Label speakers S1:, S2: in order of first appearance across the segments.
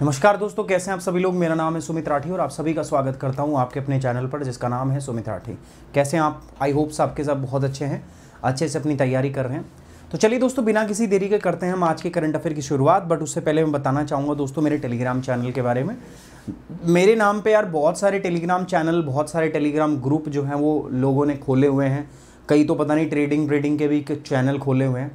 S1: नमस्कार दोस्तों कैसे हैं आप सभी लोग मेरा नाम है सुमित राठी और आप सभी का स्वागत करता हूं आपके अपने चैनल पर जिसका नाम है सुमित राठी कैसे हैं आप आई होप्स आपके सब बहुत अच्छे हैं अच्छे से अपनी तैयारी कर रहे हैं तो चलिए दोस्तों बिना किसी देरी के करते हैं हम आज के करंट अफेयर की शुरुआत बट उससे पहले मैं बताना चाहूँगा दोस्तों मेरे टेलीग्राम चैनल के बारे में मेरे नाम पर यार बहुत सारे टेलीग्राम चैनल बहुत सारे टेलीग्राम ग्रुप जो हैं वो लोगों ने खोले हुए हैं कई तो पता नहीं ट्रेडिंग ट्रेडिंग के भी चैनल खोले हुए हैं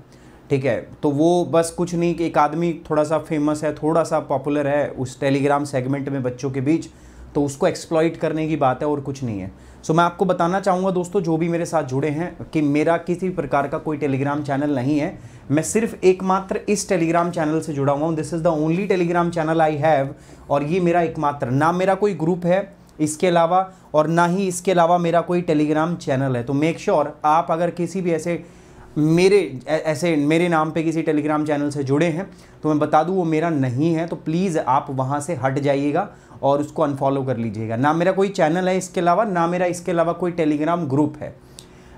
S1: ठीक है तो वो बस कुछ नहीं कि एक आदमी थोड़ा सा फेमस है थोड़ा सा पॉपुलर है उस टेलीग्राम सेगमेंट में बच्चों के बीच तो उसको एक्सप्लॉइट करने की बात है और कुछ नहीं है सो मैं आपको बताना चाहूँगा दोस्तों जो भी मेरे साथ जुड़े हैं कि मेरा किसी प्रकार का कोई टेलीग्राम चैनल नहीं है मैं सिर्फ एकमात्र इस टेलीग्राम चैनल से जुड़ा हुआ हूँ this is the only Telegram channel I have और ये मेरा एकमात्र ना मेरा कोई ग्रुप है इसके अलावा और ना ही इसके अलावा मेरा कोई टेलीग्राम चैनल है तो मेक श्योर sure, आप अगर किसी भी ऐसे मेरे ऐसे मेरे नाम पे किसी टेलीग्राम चैनल से जुड़े हैं तो मैं बता दूं वो मेरा नहीं है तो प्लीज़ आप वहाँ से हट जाइएगा और उसको अनफॉलो कर लीजिएगा ना मेरा कोई चैनल है इसके अलावा ना मेरा इसके अलावा कोई टेलीग्राम ग्रुप है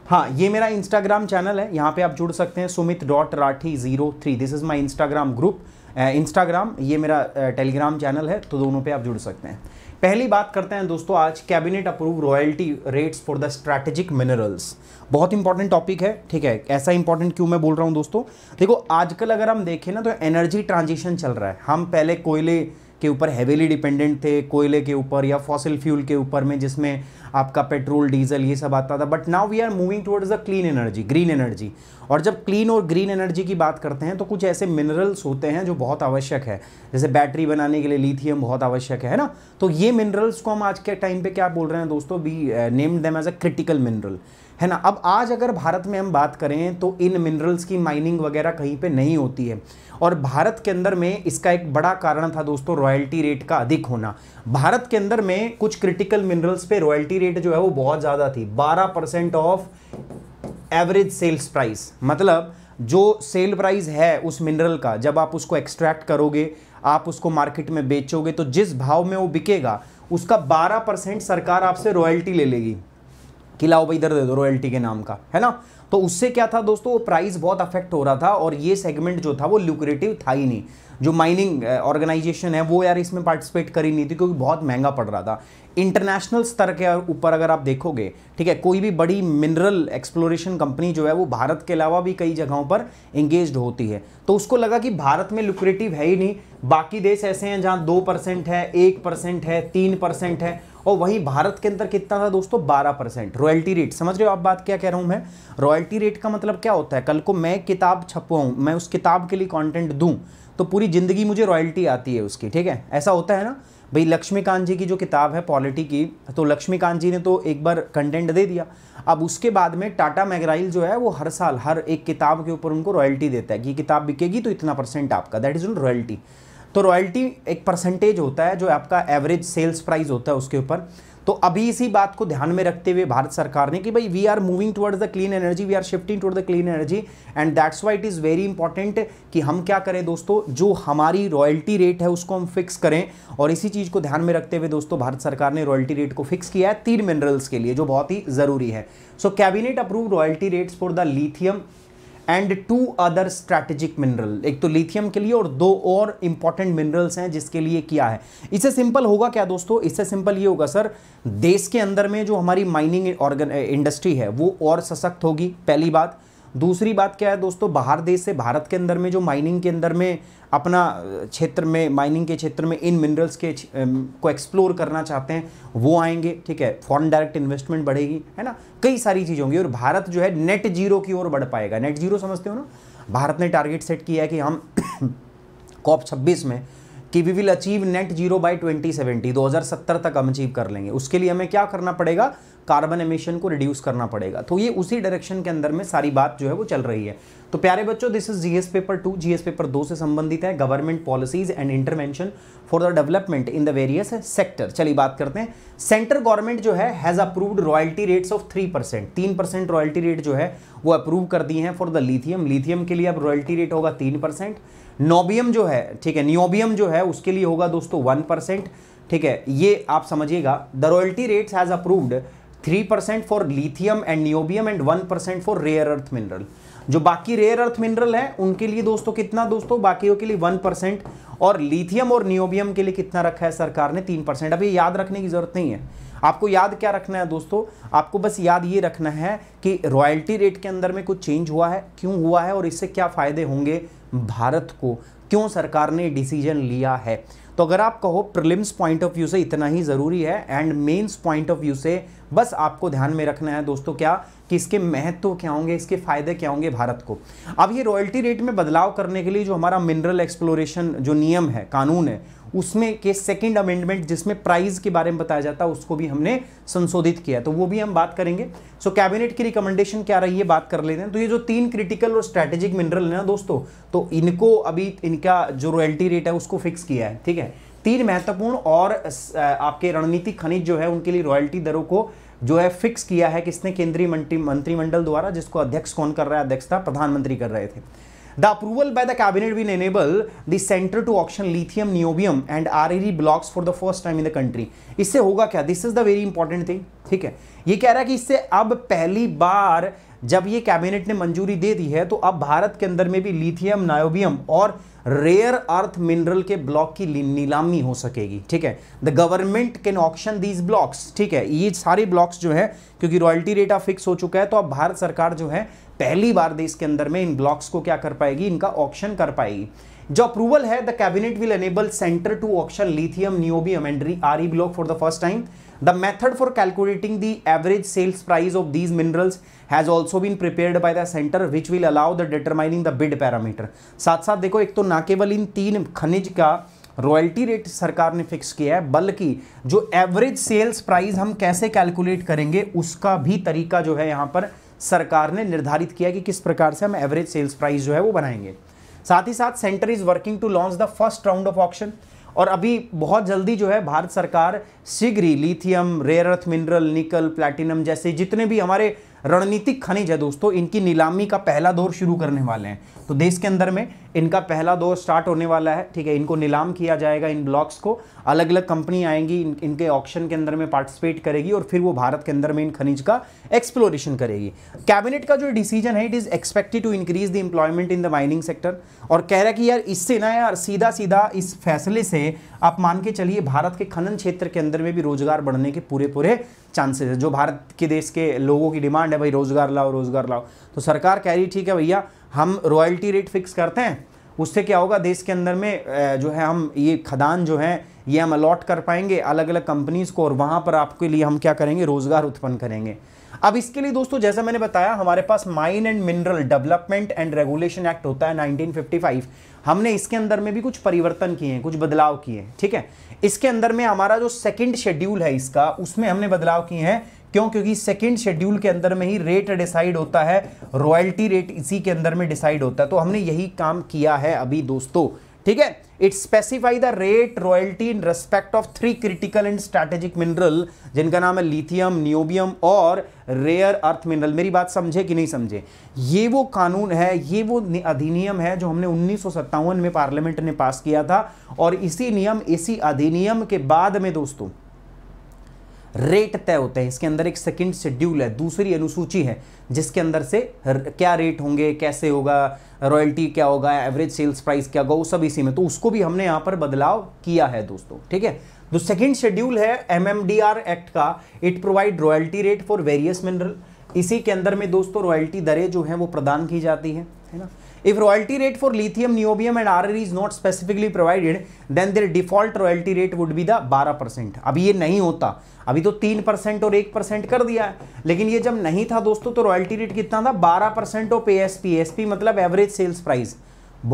S1: हाँ ये मेरा इंस्टाग्राम चैनल है यहाँ पे आप जुड़ सकते हैं Sumit dot Rathee zero three this is my Instagram group Instagram ये मेरा टेलीग्राम चैनल है तो दोनों पे आप जुड़ सकते हैं पहली बात करते हैं दोस्तों आज cabinet approve royalty rates for the strategic minerals बहुत इंपॉर्टेंट टॉपिक है ठीक है ऐसा इंपॉर्टेंट क्यों मैं बोल रहा हूं दोस्तों देखो आजकल अगर हम देखें ना तो एनर्जी ट्रांजिशन चल रहा है हम पहले कोयले के ऊपर हैवीली डिपेंडेंट थे कोयले के ऊपर या फॉसिल फ्यूल के ऊपर में जिसमें आपका पेट्रोल डीजल ये सब आता था but now we are moving towards a clean energy green energy और जब क्लीन और ग्रीन एनर्जी की बात करते हैं तो कुछ ऐसे मिनरल्स होते हैं जो बहुत आवश्यक है जैसे बैटरी बनाने के लिए लिथियम बहुत आवश्यक है ना तो ये मिनरल्स को हम आज के टाइम पर क्या बोल रहे हैं दोस्तों be named them as a critical mineral है ना अब आज अगर भारत में हम बात करें तो इन मिनरल्स की माइनिंग वगैरह कहीं पर नहीं होती है और भारत के अंदर में इसका एक बड़ा कारण था दोस्तों रॉयल्टी रेट का अधिक होना भारत के अंदर में कुछ क्रिटिकल मिनरल्स पे रॉयल्टी रेट जो है वो बहुत ज़्यादा थी बारह percent of average sales price मतलब जो सेल प्राइस है उस मिनरल का जब आप उसको एक्सट्रैक्ट करोगे आप उसको मार्केट में बेचोगे तो जिस भाव में वो बिकेगा उसका 12 परसेंट सरकार आपसे रॉयल्टी ले लेगी कि लाओ भाई इधर दे दो रॉयल्टी के नाम का है ना तो उससे क्या था दोस्तों वो प्राइस बहुत अफेक्ट हो रहा था और ये सेगमेंट जो था वो लुक्रेटिव था ही नहीं जो माइनिंग ऑर्गेनाइजेशन है वो यार इसमें पार्टिसिपेट कर ही नहीं थी क्योंकि बहुत महंगा पड़ रहा था इंटरनेशनल स्तर के ऊपर अगर आप देखोगे ठीक है कोई भी बड़ी मिनरल एक्सप्लोरेशन कंपनी जो है वो भारत के अलावा भी कई जगहों पर एंगेज होती है तो उसको लगा कि भारत में लुक्रेटिव है ही नहीं बाकी देश ऐसे हैं जहाँ दो परसेंट है एक परसेंट है तीन परसेंट है और वहीं भारत के अंदर कितना था दोस्तों 12 परसेंट रॉयल्टी रेट समझ रहे हो आप बात क्या कह रहा हूँ मैं रॉयल्टी रेट का मतलब क्या होता है कल को मैं किताब छपवाऊँ मैं उस किताब के लिए कॉन्टेंट दूँ तो पूरी ज़िंदगी मुझे रॉयल्टी आती है उसकी ठीक है ऐसा होता है ना भाई लक्ष्मीकांत जी की जो किताब है पॉलिटी की तो लक्ष्मीकांत जी ने तो एक बार कंटेंट दे दिया अब उसके बाद में टाटा मैगराइल जो है वो हर साल हर एक किताब के ऊपर उनको रॉयल्टी देता है कि किताब बिकेगी तो इतना परसेंट आपका दैट इज़ रॉयल्टी तो रॉयल्टी एक परसेंटेज होता है जो आपका एवरेज सेल्स प्राइस होता है उसके ऊपर तो अभी इसी बात को ध्यान में रखते हुए भारत सरकार ने कि भाई we are moving towards the clean energy we are shifting toward the clean energy and that's why it is very important कि हम क्या करें दोस्तों जो हमारी रॉयल्टी रेट है उसको हम फिक्स करें और इसी चीज़ को ध्यान में रखते हुए दोस्तों भारत सरकार ने रॉयल्टी रेट को फिक्स किया है तीन मिनरल्स के लिए जो बहुत ही ज़रूरी है so cabinet approve royalty rates for the lithium and two other strategic mineral एक तो लिथियम के लिए और दो और इंपॉर्टेंट मिनरल्स हैं जिसके लिए किया है इससे सिंपल होगा क्या दोस्तों इससे सिंपल ये होगा सर देश के अंदर में जो हमारी माइनिंग ऑर्गन इंडस्ट्री है वो और सशक्त होगी पहली बात दूसरी बात क्या है दोस्तों बाहर देश से भारत के अंदर में जो माइनिंग के अंदर में अपना क्षेत्र में माइनिंग के क्षेत्र में इन मिनरल्स के को एक्सप्लोर करना चाहते हैं वो आएंगे ठीक है फॉरेन डायरेक्ट इन्वेस्टमेंट बढ़ेगी है ना कई सारी चीज़ होंगी और भारत जो है नेट जीरो की ओर बढ़ पाएगा नेट जीरो समझते हो ना भारत ने टारगेट सेट किया है कि हम कॉप छब्बीस में कि we will achieve net zero by 2070 2070 तक हम अचीव कर लेंगे उसके लिए हमें क्या करना पड़ेगा कार्बन एमिशन को रिड्यूस करना पड़ेगा तो ये उसी डायरेक्शन के अंदर में सारी बात जो है वो चल रही है तो प्यारे बच्चों this is GS paper two GS paper दो से संबंधित है government policies and intervention for the development in the various sector चलिए बात करते हैं सेंटर गवर्नमेंट जो है has approved royalty rates of three percent तीन परसेंट रॉयल्टी रेट जो है वो अप्रूव कर दी है फॉर द लिथियम लिथियम के लिए अब रॉयल्टी रेट होगा तीन परसेंट नोबियम जो है ठीक है नियोबियम जो है उसके लिए होगा दोस्तों वन परसेंट ठीक है ये आप समझिएगा the royalty rates has approved three percent for lithium and niobium and one percent for rare earth mineral जो बाकी रेयर अर्थ मिनरल है उनके लिए दोस्तों कितना दोस्तों बाकियों के लिए वन परसेंट और लिथियम और नियोबियम के लिए कितना रखा है सरकार ने तीन परसेंट अभी याद रखने की जरूरत नहीं है आपको याद क्या रखना है दोस्तों आपको बस याद ये रखना है कि रॉयल्टी रेट के अंदर में कुछ चेंज हुआ है क्यों हुआ है और इससे क्या फ़ायदे होंगे भारत को क्यों सरकार ने डिसीजन लिया है तो अगर आप कहो प्रिलिम्स पॉइंट ऑफ व्यू से इतना ही ज़रूरी है and mains point of view से बस आपको ध्यान में रखना है दोस्तों क्या कि इसके महत्व क्या होंगे इसके फ़ायदे क्या होंगे भारत को अब ये रॉयल्टी रेट में बदलाव करने के लिए जो हमारा मिनरल एक्सप्लोरेशन जो नियम है कानून है उसमें के सेकंड अमेंडमेंट जिसमें प्राइस के बारे में बताया जाता है उसको भी हमने संशोधित किया तो वो भी हम बात करेंगे सो कैबिनेट की रिकमेंडेशन क्या रही है बात कर लेते हैं तो ये जो तीन क्रिटिकल और स्ट्रेटेजिक मिनरल है ना दोस्तों तो इनको अभी इनका जो रॉयल्टी रेट है उसको फिक्स किया है ठीक है तीन महत्वपूर्ण और आपके रणनीतिक खनिज जो है उनके लिए रॉयल्टी दरों को जो है फिक्स किया है किसने केंद्रीय मंत्री मंत्रिमंडल द्वारा जिसको अध्यक्ष कौन कर रहा है अध्यक्षता प्रधानमंत्री कर रहे थे the approval by the cabinet will enable the centre to auction lithium niobium and R E blocks for the first time in the country इससे होगा क्या this is the very important thing ठीक है ये कह रहा है कि इससे अब पहली बार जब ये कैबिनेट ने मंजूरी दे दी है तो अब भारत के अंदर में भी लिथियम नायोबियम और रेयर अर्थ मिनरल के ब्लॉक की नीलामी हो सकेगी ठीक है the government can auction these blocks ठीक है ये सारे ब्लॉक्स जो है क्योंकि रॉयल्टी रेटा फिक्स हो चुका है तो अब भारत सरकार जो है पहली बार देश के अंदर में इन ब्लॉक्स को क्या कर पाएगी इनका ऑप्शन कर पाएगी जो अप्रूवल है the cabinet will enable centre to auction lithium niobium and R E block for the first time the method for calculating the average sales price of these minerals has also been prepared by the centre which will allow the determining the bid parameter साथ साथ देखो एक तो ना केवल इन तीन खनिज का रॉयल्टी रेट सरकार ने फिक्स किया है बल्कि जो एवरेज सेल्स प्राइस हम कैसे कैलकुलेट करेंगे उसका भी तरीका जो है यहाँ पर सरकार ने निर्धारित किया कि किस प्रकार से हम एवरेज सेल्स प्राइस जो है वो बनाएंगे साथ ही साथ centre is working to launch the first round of auction और अभी बहुत जल्दी जो है भारत सरकार शीघ्र ही lithium rare earth mineral nickel platinum जैसे जितने भी हमारे रणनीतिक खनिज है दोस्तों इनकी नीलामी का पहला दौर शुरू करने वाले हैं तो देश के अंदर में इनका पहला दौर स्टार्ट होने वाला है ठीक है इनको नीलाम किया जाएगा इन ब्लॉक्स को अलग अलग कंपनी आएंगी इन, इनके ऑप्शन के अंदर में पार्टिसिपेट करेगी और फिर वो भारत के अंदर में इन खनिज का एक्सप्लोरेशन करेगी कैबिनेट का जो डिसीजन है it is expected to increase the employment in the mining sector और कह रहा है कि यार इससे ना यार सीधा सीधा इस फैसले से आप मान के चलिए भारत के खनन क्षेत्र के अंदर में भी रोजगार बढ़ने के पूरे पूरे चांसेस है जो भारत के देश के लोगों की डिमांड है भाई रोजगार लाओ रोजगार लाओ तो सरकार कह रही ठीक है भैया हम रॉयल्टी रेट फिक्स करते हैं उससे क्या होगा देश के अंदर में जो है हम ये खदान जो है ये हम अलॉट कर पाएंगे अलग अलग कंपनीज़ को और वहाँ पर आपके लिए हम क्या करेंगे रोज़गार उत्पन्न करेंगे अब इसके लिए दोस्तों जैसा मैंने बताया हमारे पास mine and mineral development and regulation act होता है 1955 हमने इसके अंदर में भी कुछ परिवर्तन किए हैं कुछ बदलाव किए हैं ठीक है इसके अंदर में हमारा जो सेकंड शेड्यूल है इसका उसमें हमने बदलाव किए हैं क्यों क्योंकि सेकेंड शेड्यूल के अंदर में ही रेट डिसाइड होता है रॉयल्टी रेट इसी के अंदर में डिसाइड होता है तो हमने यही काम किया है अभी दोस्तों ठीक है it specify the rate royalty in respect of three critical and strategic mineral जिनका नाम है लिथियम न्योबियम और रेयर अर्थ मिनरल मेरी बात समझे कि नहीं समझे ये वो कानून है ये वो अधिनियम है जो हमने उन्नीस में पार्लियामेंट ने पास किया था और इसी नियम इसी अधिनियम के बाद में दोस्तों रेट तय होते हैं इसके अंदर एक सेकंड शेड्यूल है दूसरी अनुसूची है जिसके अंदर से क्या रेट होंगे कैसे होगा रॉयल्टी क्या होगा एवरेज सेल्स प्राइस क्या होगा वो सब इसी में तो उसको भी हमने यहाँ पर बदलाव किया है दोस्तों ठीक है जो सेकेंड शेड्यूल है एम एक्ट का it provide royalty rate for various mineral इसी के अंदर में दोस्तों रॉयल्टी दरें जो हैं वो प्रदान की जाती हैं है ना If royalty rate for lithium, niobium and RR is not specifically provided, then their default royalty rate would be the 12 percent अभी ये नहीं होता अभी तो तीन परसेंट और एक परसेंट कर दिया है लेकिन ये जब नहीं था दोस्तों तो रॉयल्टी रेट कितना था बारह percent of S P S P मतलब एवरेज सेल्स प्राइस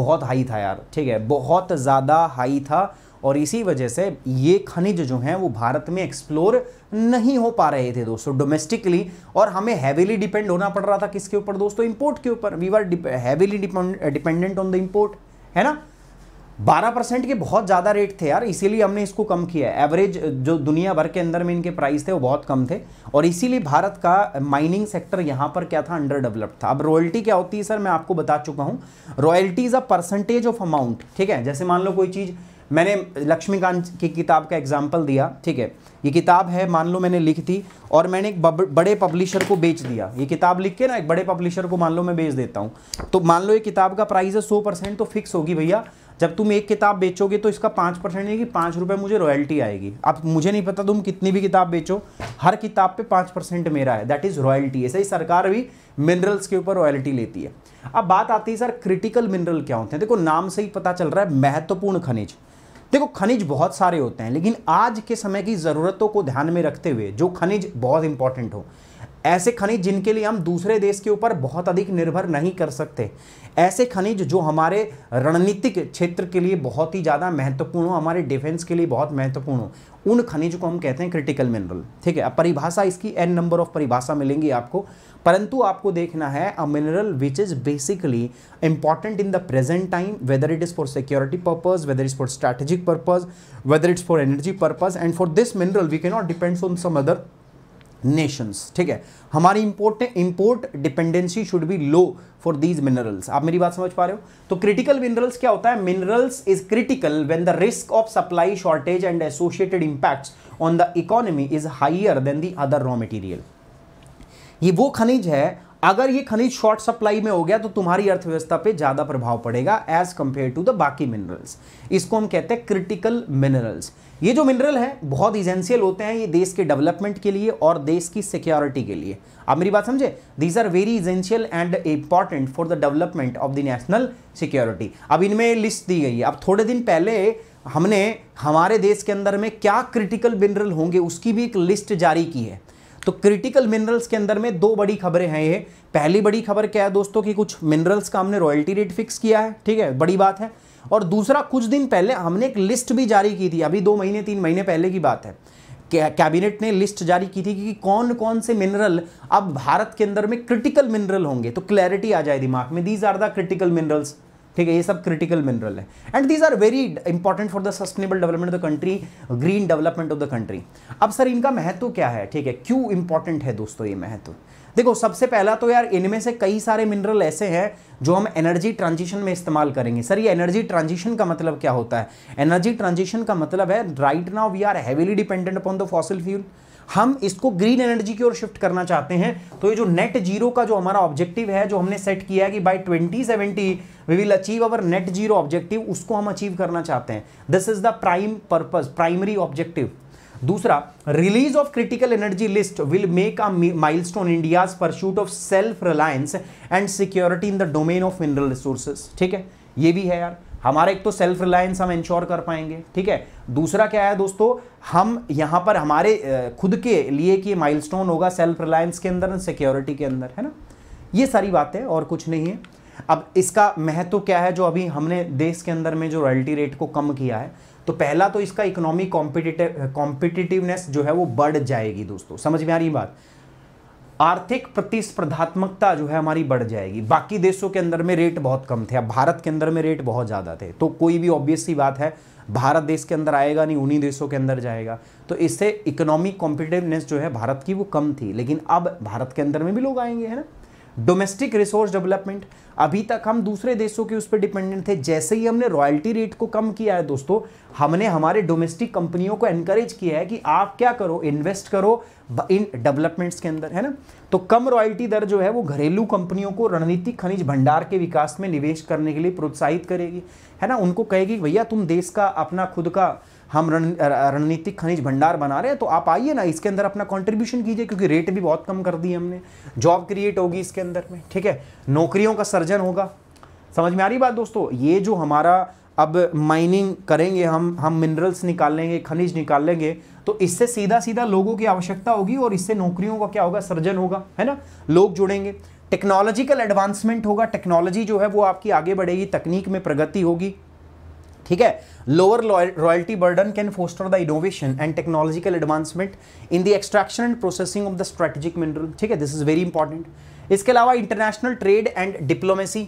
S1: बहुत हाई था यार ठीक है बहुत ज़्यादा हाई था और इसी वजह से ये खनिज जो हैं वो भारत में एक्सप्लोर नहीं हो पा रहे थे दोस्तों डोमेस्टिकली और हमें हैविली डिपेंड होना पड़ रहा था किसके ऊपर दोस्तों इंपोर्ट के ऊपर we are heavily dependent on the import है ना 12 परसेंट के बहुत ज़्यादा रेट थे यार इसीलिए हमने इसको कम किया है एवरेज जो दुनिया भर के अंदर में इनके प्राइस थे वो बहुत कम थे और इसीलिए भारत का माइनिंग सेक्टर यहाँ पर क्या था अंडर डेवलप्ड था अब रॉयल्टी क्या होती है सर मैं आपको बता चुका हूँ royalty is a percentage of amount ठीक है जैसे मान लो कोई चीज़ मैंने लक्ष्मीकांत की किताब का एग्जाम्पल दिया ठीक है ये किताब है मान लो मैंने लिख दी और मैंने एक बड़े पब्लिशर को बेच दिया ये किताब लिख के ना एक बड़े पब्लिशर को मान लो मैं बेच देता हूँ तो मान लो ये किताब का प्राइस है सौ परसेंट तो फिक्स होगी भैया जब तुम एक किताब बेचोगे तो इसका पाँच परसेंट नहीं कि पाँच रुपये मुझे रॉयल्टी आएगी अब मुझे नहीं पता तुम कितनी भी किताब बेचो हर किताब पे पाँच परसेंट मेरा है दैट इज़ रॉयल्टी ऐसे ही सरकार भी मिनरल्स के ऊपर रॉयल्टी लेती है अब बात आती है सर क्रिटिकल मिनरल क्या होते हैं देखो नाम से ही पता चल रहा है महत्वपूर्ण खनिज देखो खनिज बहुत सारे होते हैं लेकिन आज के समय की ज़रूरतों को ध्यान में रखते हुए जो खनिज बहुत इंपॉर्टेंट हो ऐसे खनिज जिनके लिए हम दूसरे देश के ऊपर बहुत अधिक निर्भर नहीं कर सकते ऐसे खनिज जो हमारे रणनीतिक क्षेत्र के लिए बहुत ही ज़्यादा महत्वपूर्ण हो हमारे डिफेंस के लिए बहुत महत्वपूर्ण हो उन खनिज को हम कहते हैं क्रिटिकल मिनरल ठीक है परिभाषा इसकी एन नंबर ऑफ परिभाषा मिलेंगी आपको परंतु आपको देखना है a mineral which is basically important in the present time whether it is for security purpose whether is for strategic purpose whether it's for energy purpose and for this mineral we not depends on some other nations ठीक है हमारी import import dependency should be low for these minerals आप मेरी बात समझ पा रहे हो तो क्रिटिकल मिनरल्स क्या होता है minerals is critical when the risk of supply shortage and associated impacts on the economy is higher than the other raw material ये वो खनिज है अगर ये खनिज शॉर्ट सप्लाई में हो गया तो तुम्हारी अर्थव्यवस्था पे ज़्यादा प्रभाव पड़ेगा एज कंपेयर टू द बाकी मिनरल्स इसको हम कहते हैं क्रिटिकल मिनरल्स ये जो मिनरल है बहुत इजेंशियल होते हैं ये देश के डेवलपमेंट के लिए और देश की सिक्योरिटी के लिए आप मेरी बात समझे these are very essential and important for the development of the national security अब इनमें लिस्ट दी गई है अब थोड़े दिन पहले हमने हमारे देश के अंदर में क्या क्रिटिकल मिनरल होंगे उसकी भी एक लिस्ट जारी की है तो क्रिटिकल मिनरल्स के अंदर में दो बड़ी खबरें हैं ये पहली बड़ी खबर क्या है दोस्तों कि कुछ मिनरल्स का हमने रॉयल्टी रेट फिक्स किया है ठीक है बड़ी बात है और दूसरा कुछ दिन पहले हमने एक लिस्ट भी जारी की थी अभी दो महीने तीन महीने पहले की बात है कैबिनेट ने लिस्ट जारी की थी कि कौन कौन से मिनरल अब भारत के अंदर में क्रिटिकल मिनरल होंगे तो क्लैरिटी आ जाए दिमाग में these are the critical minerals ठीक है ये सब क्रिटिकल मिनरल है and these are very important for the sustainable development of the country green development of the country अब सर इनका महत्व क्या है ठीक है क्यों इंपॉर्टेंट है दोस्तों ये महत्व देखो सबसे पहला तो यार इनमें से कई सारे मिनरल ऐसे हैं जो हम एनर्जी ट्रांजिशन में इस्तेमाल करेंगे सर ये एनर्जी ट्रांजिशन का मतलब क्या होता है एनर्जी ट्रांजिशन का मतलब है right now we are heavily dependent upon the fossil fuel हम इसको ग्रीन एनर्जी की ओर शिफ्ट करना चाहते हैं तो ये जो नेट जीरो का जो हमारा ऑब्जेक्टिव है जो हमने सेट किया है कि by 2070 we will achieve our net zero objective उसको हम अचीव करना चाहते हैं this is the prime purpose primary objective दूसरा release of critical energy list will make a milestone India's pursuit of self reliance and security in the domain of mineral resources ठीक है ये भी है यार हमारा एक तो सेल्फ रिलायंस हम इंश्योर कर पाएंगे ठीक है दूसरा क्या है दोस्तों हम यहाँ पर हमारे खुद के लिए कि माइलस्टोन होगा सेल्फ रिलायंस के अंदर सिक्योरिटी के अंदर है ना ये सारी बातें और कुछ नहीं है अब इसका महत्व क्या है जो अभी हमने देश के अंदर में जो रॉयल्टी रेट को कम किया है तो पहला तो इसका इकोनॉमिक कॉम्पिटिटिव कॉम्पिटिटिवनेस जो है वो बढ़ जाएगी दोस्तों समझ में आ रही बात आर्थिक प्रतिस्पर्धात्मकता जो है हमारी बढ़ जाएगी बाकी देशों के अंदर में रेट बहुत कम थे अब भारत के अंदर में रेट बहुत ज़्यादा थे तो कोई भी ऑब्वियस सी बात है भारत देश के अंदर आएगा नहीं उन्हीं देशों के अंदर जाएगा तो इससे इकोनॉमिक कॉम्पिटिवनेस जो है भारत की वो कम थी लेकिन अब भारत के अंदर में भी लोग आएंगे है ना डोमेस्टिक रिसोर्स डेवलपमेंट अभी तक हम दूसरे देशों के उस पर डिपेंडेंट थे जैसे ही हमने रॉयल्टी रेट को कम किया है दोस्तों हमने हमारे डोमेस्टिक कंपनियों को एनकरेज किया है कि आप क्या करो इन्वेस्ट करो इन डेवलपमेंट्स के अंदर है ना तो कम रॉयल्टी दर जो है वो घरेलू कंपनियों को रणनीतिक खनिज भंडार के विकास में निवेश करने के लिए प्रोत्साहित करेगी है ना उनको कहेगी भैया तुम देश का अपना खुद का हम रण रणनीतिक खनिज भंडार बना रहे हैं तो आप आइए ना इसके अंदर अपना कॉन्ट्रीब्यूशन कीजिए क्योंकि रेट भी बहुत कम कर दिए हमने जॉब क्रिएट होगी इसके अंदर में ठीक है नौकरियों का सर्जन होगा समझ में आ रही बात दोस्तों ये जो हमारा अब माइनिंग करेंगे हम हम मिनरल्स निकाल लेंगे खनिज निकाल लेंगे तो इससे सीधा सीधा लोगों की आवश्यकता होगी और इससे नौकरियों का क्या होगा सर्जन होगा है ना लोग जुड़ेंगे टेक्नोलॉजिकल एडवांसमेंट होगा टेक्नोलॉजी जो है वो आपकी आगे बढ़ेगी तकनीक में प्रगति होगी ठीक है lower royalty burden can foster the innovation and technological advancement in the extraction and processing of the strategic mineral ठीक है दिस इज वेरी इंपॉर्टेंट इसके अलावा international trade and diplomacy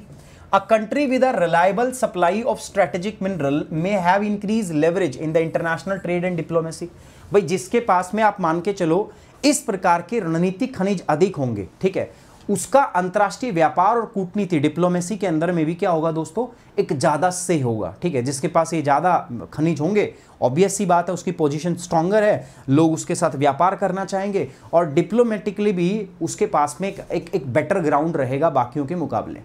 S1: a country with a reliable supply of strategic mineral may have increase leverage in the international trade and diplomacy भाई जिसके पास में आप मान के चलो इस प्रकार के रणनीतिक खनिज अधिक होंगे ठीक है उसका अंतर्राष्ट्रीय व्यापार और कूटनीति डिप्लोमेसी के अंदर में भी क्या होगा दोस्तों एक ज़्यादा से होगा ठीक है जिसके पास ये ज़्यादा खनिज होंगे ऑब्वियस सी बात है उसकी पोजीशन स्ट्रॉन्गर है लोग उसके साथ व्यापार करना चाहेंगे और डिप्लोमेटिकली भी उसके पास में एक एक, एक बेटर ग्राउंड रहेगा बाकियों के मुकाबले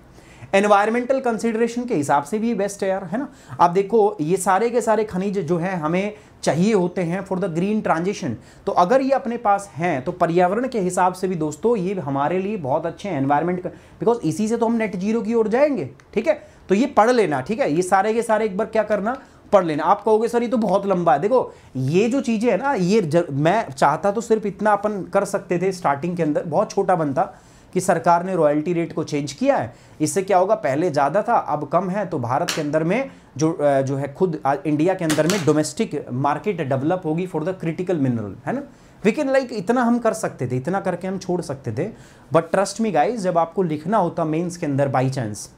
S1: एनवायरमेंटल कंसिडरेशन के हिसाब से भी बेस्ट है यार है ना आप देखो ये सारे के सारे खनिज जो है हमें चाहिए होते हैं फॉर द ग्रीन ट्रांजिशन तो अगर ये अपने पास हैं तो पर्यावरण के हिसाब से भी दोस्तों ये हमारे लिए बहुत अच्छे हैं एनवायरमेंट बिकॉज इसी से तो हम नेट जीरो की ओर जाएंगे ठीक है तो ये पढ़ लेना ठीक है ये सारे के सारे एक बार क्या करना पढ़ लेना आप कहोगे सर ये तो बहुत लंबा है देखो ये जो चीज़ें हैं ना ये जर, मैं चाहता तो सिर्फ इतना अपन कर सकते थे स्टार्टिंग के अंदर बहुत छोटा बनता कि सरकार ने रॉयल्टी रेट को चेंज किया है इससे क्या होगा पहले ज़्यादा था अब कम है तो भारत के अंदर में जो जो है खुद इंडिया के अंदर में डोमेस्टिक मार्केट डेवलप होगी फॉर द क्रिटिकल मिनरल है ना वी कैन लाइक इतना हम कर सकते थे इतना करके हम छोड़ सकते थे बट ट्रस्ट मी गाइज जब आपको लिखना होता मेंस के अंदर बाई चांस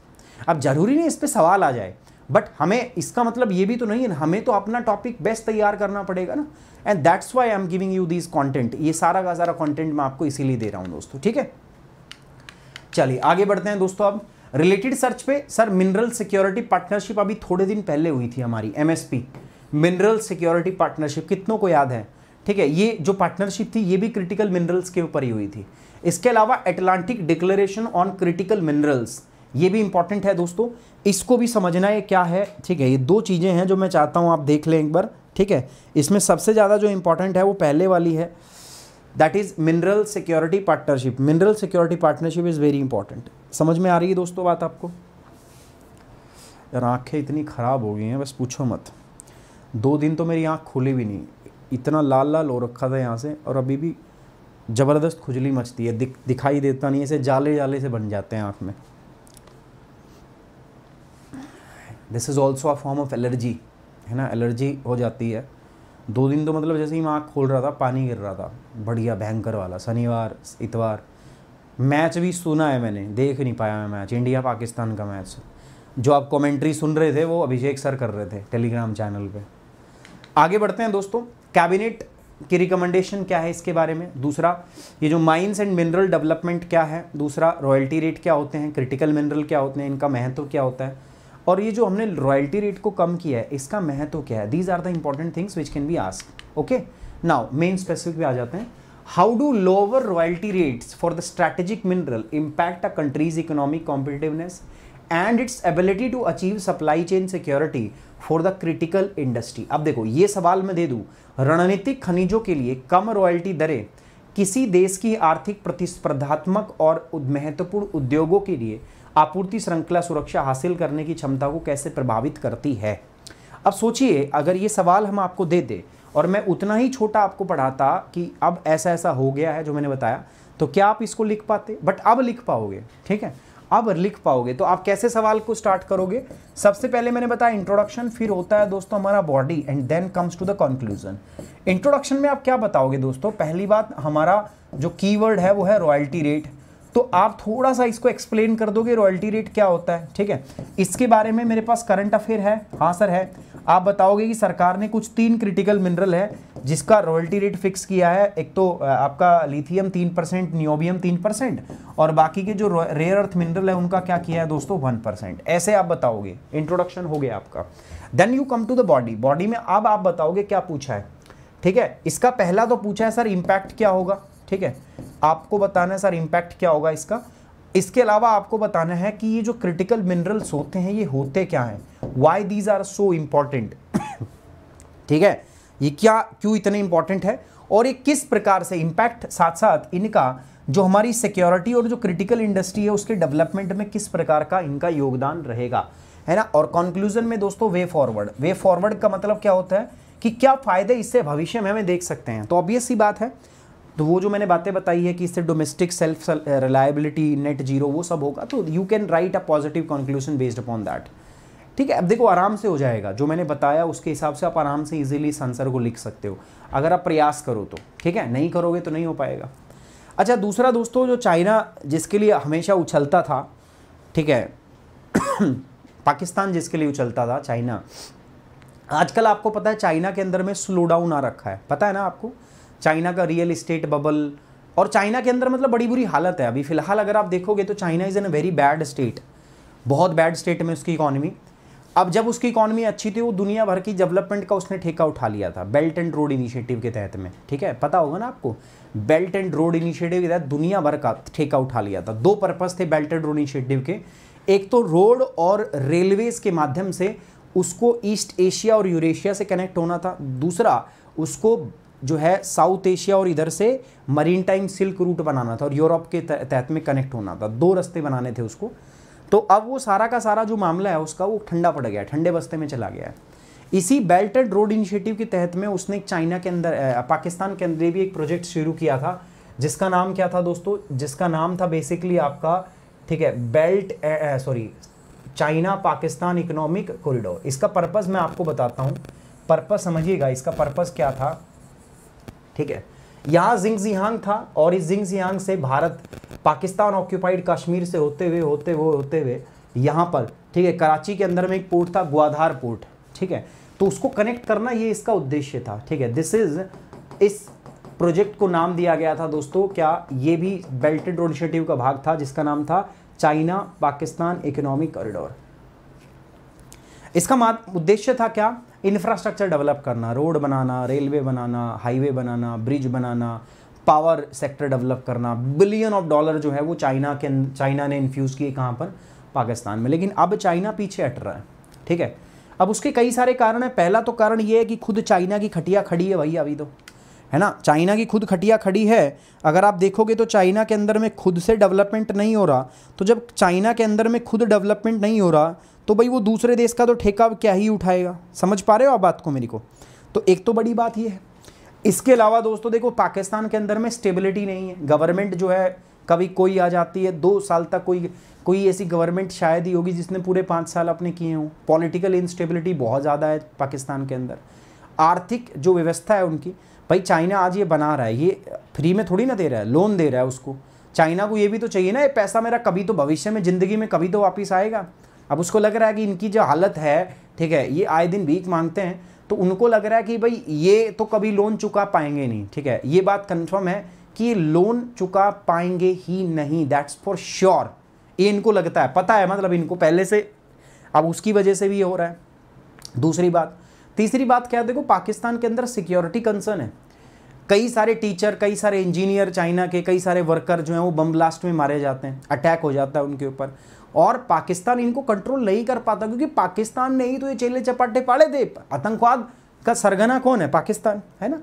S1: अब जरूरी नहीं इस पर सवाल आ जाए बट हमें इसका मतलब ये भी तो नहीं है हमें तो अपना टॉपिक बेस्ट तैयार करना पड़ेगा ना and that's why I am giving you this content ये सारा का सारा कॉन्टेंट मैं आपको इसीलिए दे रहा हूँ दोस्तों ठीक है चलिए आगे बढ़ते हैं दोस्तों अब रिलेटेड सर्च पे सर मिनरल सिक्योरिटी पार्टनरशिप अभी थोड़े दिन पहले हुई थी हमारी एमएसपी मिनरल सिक्योरिटी पार्टनरशिप कितनों को याद है ठीक है ये जो पार्टनरशिप थी ये भी क्रिटिकल मिनरल्स के ऊपर ही हुई थी इसके अलावा Atlantic declaration on critical minerals ये भी इंपॉर्टेंट है दोस्तों इसको भी समझना है क्या है ठीक है ये दो चीज़ें हैं जो मैं चाहता हूँ आप देख लें एक बार ठीक है इसमें सबसे ज़्यादा जो इंपॉर्टेंट है वो पहले वाली है that is mineral security partnership mineral security partnership is very important समझ में आ रही है दोस्तों बात आपको यार आँखें इतनी ख़राब हो गई हैं बस पूछो मत दो दिन तो मेरी आँख खुली भी नहीं इतना लाल लाल हो रखा था यहाँ से और अभी भी ज़बरदस्त खुजली मचती है दिख दिखाई देता नहीं है ऐसे जाले जाले से बन जाते हैं आँख में this is also a form of allergy है ना एलर्जी हो जाती है दो दिन तो मतलब जैसे ही मैं आँख खोल रहा था पानी गिर रहा था बढ़िया भयंकर वाला शनिवार इतवार मैच भी सुना है मैंने देख नहीं पाया मैं मैच इंडिया पाकिस्तान का मैच जो आप कमेंट्री सुन रहे थे वो अभिषेक सर कर रहे थे टेलीग्राम चैनल पे आगे बढ़ते हैं दोस्तों कैबिनेट की रिकमेंडेशन क्या है इसके बारे में दूसरा ये जो माइंस एंड मिनरल डेवलपमेंट क्या है दूसरा रॉयल्टी रेट क्या होते हैं क्रिटिकल मिनरल क्या होते हैं इनका महत्व क्या होता है और ये जो हमने रॉयल्टी रेट को कम किया है इसका महत्व तो क्या है these are the important things which can be ask okay now main specific भी आ जाते हैं how do lower royalty rates for the strategic mineral impact a country's economic competitiveness and its ability to achieve supply chain security for the critical industry अब देखो ये सवाल मैं दे दूँ रणनीतिक खनिजों के लिए कम रॉयल्टी दरें किसी देश की आर्थिक प्रतिस्पर्धात्मक और महत्वपूर्ण उद्योगों के लिए आपूर्ति श्रृंखला सुरक्षा हासिल करने की क्षमता को कैसे प्रभावित करती है अब सोचिए अगर ये सवाल हम आपको दे दें और मैं उतना ही छोटा आपको पढ़ाता कि अब ऐसा ऐसा हो गया है जो मैंने बताया तो क्या आप इसको लिख पाते बट अब लिख पाओगे ठीक है अब लिख पाओगे तो आप कैसे सवाल को स्टार्ट करोगे सबसे पहले मैंने बताया इंट्रोडक्शन फिर होता है दोस्तों हमारा body and then comes to the conclusion introduction में आप क्या बताओगे दोस्तों पहली बात हमारा जो कीवर्ड है वो है रॉयल्टी रेट तो आप थोड़ा सा इसको एक्सप्लेन कर दोगे रॉयल्टी रेट क्या होता है ठीक है इसके बारे में मेरे पास करंट अफेयर है हाँ सर है आप बताओगे कि सरकार ने कुछ तीन क्रिटिकल मिनरल है जिसका रॉयल्टी रेट फिक्स किया है एक तो आपका लिथियम तीन परसेंट नियोबियम तीन परसेंट और बाकी के जो रेयर अर्थ मिनरल है उनका क्या किया है दोस्तों वन परसेंट ऐसे आप बताओगे इंट्रोडक्शन हो गया आपका then you come to the body body में अब आप बताओगे क्या पूछा है ठीक है इसका पहला तो पूछा है सर इम्पैक्ट क्या होगा ठीक है आपको बताना है सर इम्पैक्ट क्या होगा इसका इसके अलावा आपको बताना है कि ये जो क्रिटिकल मिनरल्स होते हैं ये होते क्या हैं why these are so important ठीक है ये क्या क्यों इतने इम्पॉर्टेंट है और ये किस प्रकार से इम्पैक्ट साथ साथ इनका जो हमारी सिक्योरिटी और जो क्रिटिकल इंडस्ट्री है उसके डेवलपमेंट में किस प्रकार का इनका योगदान रहेगा है ना और कंक्लूजन में दोस्तों वे फॉरवर्ड वे फॉरवर्ड का मतलब क्या होता है कि क्या फ़ायदे इससे भविष्य में हमें देख सकते हैं तो ऑब्वियस सी बात है तो वो जो मैंने बातें बताई है कि इससे domestic self reliability net zero वो सब होगा तो you can write a positive conclusion based upon that ठीक है अब देखो आराम से हो जाएगा जो मैंने बताया उसके हिसाब से आप आराम से इजीली इस आंसर को लिख सकते हो अगर आप प्रयास करो तो ठीक है नहीं करोगे तो नहीं हो पाएगा अच्छा दूसरा दोस्तों जो चाइना जिसके लिए हमेशा उछलता था ठीक है पाकिस्तान जिसके लिए उछलता था चाइना आजकल आपको पता है चाइना के अंदर में स्लो डाउन आ रखा है पता है ना आपको चाइना का रियल इस्टेट बबल और चाइना के अंदर मतलब बड़ी बुरी हालत है अभी फ़िलहाल अगर आप देखोगे तो China is in a very bad state बहुत बैड स्टेट में उसकी इकॉनमी अब जब उसकी इकॉनमी अच्छी थी वो दुनिया भर की डेवलपमेंट का उसने ठेका उठा लिया था बेल्ट एंड रोड इनिशिएटिव के तहत में ठीक है पता होगा ना आपको बेल्ट एंड रोड इनिशिएटिव के तहत दुनिया भर का ठेका उठा लिया था दो पर्पज़ थे बेल्ट एंड रोड इनिशिएटिव के एक तो रोड और रेलवेज़ के माध्यम से उसको ईस्ट एशिया और यूरेशिया से कनेक्ट होना था दूसरा उसको जो है साउथ एशिया और इधर से मरीन टाइम सिल्क रूट बनाना था और यूरोप के तहत में कनेक्ट होना था दो रास्ते बनाने थे उसको तो अब वो सारा का सारा जो मामला है उसका वो ठंडा पड़ गया ठंडे बस्ते में चला गया है इसी बेल्ट एंड रोड इनिशिएटिव के तहत में उसने चाइना के अंदर पाकिस्तान के अंदर भी एक प्रोजेक्ट शुरू किया था जिसका नाम क्या था दोस्तों जिसका नाम था बेसिकली आपका ठीक है belt sorry China Pakistan economic corridor इसका पर्पज़ मैं आपको बताता हूँ पर्पज़ समझिएगा इसका पर्पज़ क्या था ठीक है यहाँ जिंग जिहांग था और इस जिंग जिहांग से भारत पाकिस्तान ऑक्यूपाइड कश्मीर से होते हुए होते हुए होते हुए यहाँ पर ठीक है कराची के अंदर में एक पोर्ट था ग्वाधार पोर्ट ठीक है तो उसको कनेक्ट करना ये इसका उद्देश्य था ठीक है दिस इज इस प्रोजेक्ट को नाम दिया गया था दोस्तों क्या ये भी बेल्टेड इनिशिएटिव का भाग था जिसका नाम था चाइना पाकिस्तान इकोनॉमिक कॉरिडोर इसका उद्देश्य था क्या इंफ्रास्ट्रक्चर डेवलप करना रोड बनाना रेलवे बनाना हाईवे बनाना ब्रिज बनाना पावर सेक्टर डेवलप करना बिलियन ऑफ डॉलर जो है वो चाइना के चाइना अं, ने इन्फ्यूज़ किए कहाँ पर पाकिस्तान में लेकिन अब चाइना पीछे हट रहा है ठीक है अब उसके कई सारे कारण हैं पहला तो कारण ये है कि खुद चाइना की खटिया खड़ी है भाई अभी तो है ना चाइना की खुद खटिया खड़ी है अगर आप देखोगे तो चाइना के अंदर में खुद से डेवलपमेंट नहीं हो रहा तो जब चाइना के अंदर में खुद डेवलपमेंट नहीं हो रहा तो भाई वो दूसरे देश का तो ठेका क्या ही उठाएगा समझ पा रहे हो आप बात को मेरी को तो एक तो बड़ी बात ये है इसके अलावा दोस्तों देखो पाकिस्तान के अंदर में स्टेबिलिटी नहीं है गवर्नमेंट जो है कभी कोई आ जाती है दो साल तक कोई कोई ऐसी गवर्नमेंट शायद ही होगी जिसने पूरे पाँच साल अपने किए हों पॉलिटिकल इंस्टेबिलिटी बहुत ज़्यादा है पाकिस्तान के अंदर आर्थिक जो व्यवस्था है उनकी भाई चाइना आज ये बना रहा है ये फ्री में थोड़ी ना दे रहा है लोन दे रहा है उसको चाइना को ये भी तो चाहिए ना ये पैसा मेरा कभी तो भविष्य में ज़िंदगी में कभी तो वापस आएगा अब उसको लग रहा है कि इनकी जो हालत है ठीक है ये आए दिन भीख मांगते हैं तो उनको लग रहा है कि भाई ये तो कभी लोन चुका पाएंगे नहीं ठीक है ये बात कन्फर्म है कि लोन चुका पाएंगे ही नहीं दैट्स फॉर श्योर ये इनको लगता है पता है मतलब इनको पहले से अब उसकी वजह से भी ये हो रहा है दूसरी बात तीसरी बात क्या है देखो पाकिस्तान के अंदर सिक्योरिटी कंसर्न है कई सारे टीचर कई सारे इंजीनियर चाइना के कई सारे वर्कर जो हैं वो बम ब्लास्ट में मारे जाते हैं अटैक हो जाता है उनके ऊपर और पाकिस्तान इनको कंट्रोल नहीं कर पाता क्योंकि पाकिस्तान ने ही तो ये चेले चपाटे पाड़े थे आतंकवाद का सरगना कौन है पाकिस्तान है ना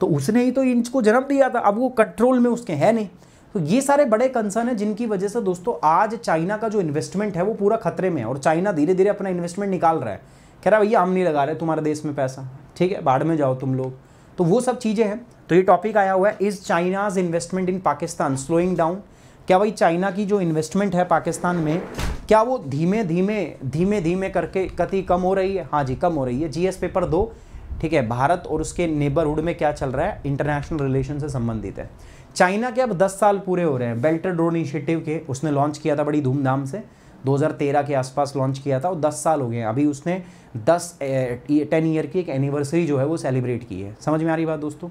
S1: तो उसने ही तो इनको जन्म दिया था अब वो कंट्रोल में उसके है नहीं तो ये सारे बड़े कंसर्न हैं जिनकी वजह से दोस्तों आज चाइना का जो इन्वेस्टमेंट है वो पूरा खतरे में है और चाइना धीरे धीरे अपना इन्वेस्टमेंट निकाल रहा है कह रहा भैया हम नहीं लगा रहे तुम्हारे देश में पैसा ठीक है बाढ़ में जाओ तुम लोग तो वो सब चीज़ें हैं तो ये टॉपिक आया हुआ है is China's investment in Pakistan slowing down क्या भाई चाइना की जो इन्वेस्टमेंट है पाकिस्तान में क्या वो धीमे धीमे धीमे धीमे करके कति कम हो रही है हाँ जी कम हो रही है जीएस पेपर दो ठीक है भारत और उसके नेबरहुड में क्या चल रहा है इंटरनेशनल रिलेशन से संबंधित है चाइना के अब 10 साल पूरे हो रहे हैं बेल्टर ड्रोन रोड इनिशिएटिव के उसने लॉन्च किया था बड़ी धूमधाम से 2013 के आसपास लॉन्च किया था और 10 साल हो गए अभी उसने 10 टेन ईयर की एक एनिवर्सरी जो है वो सेलिब्रेट की है समझ में आ रही बात दोस्तों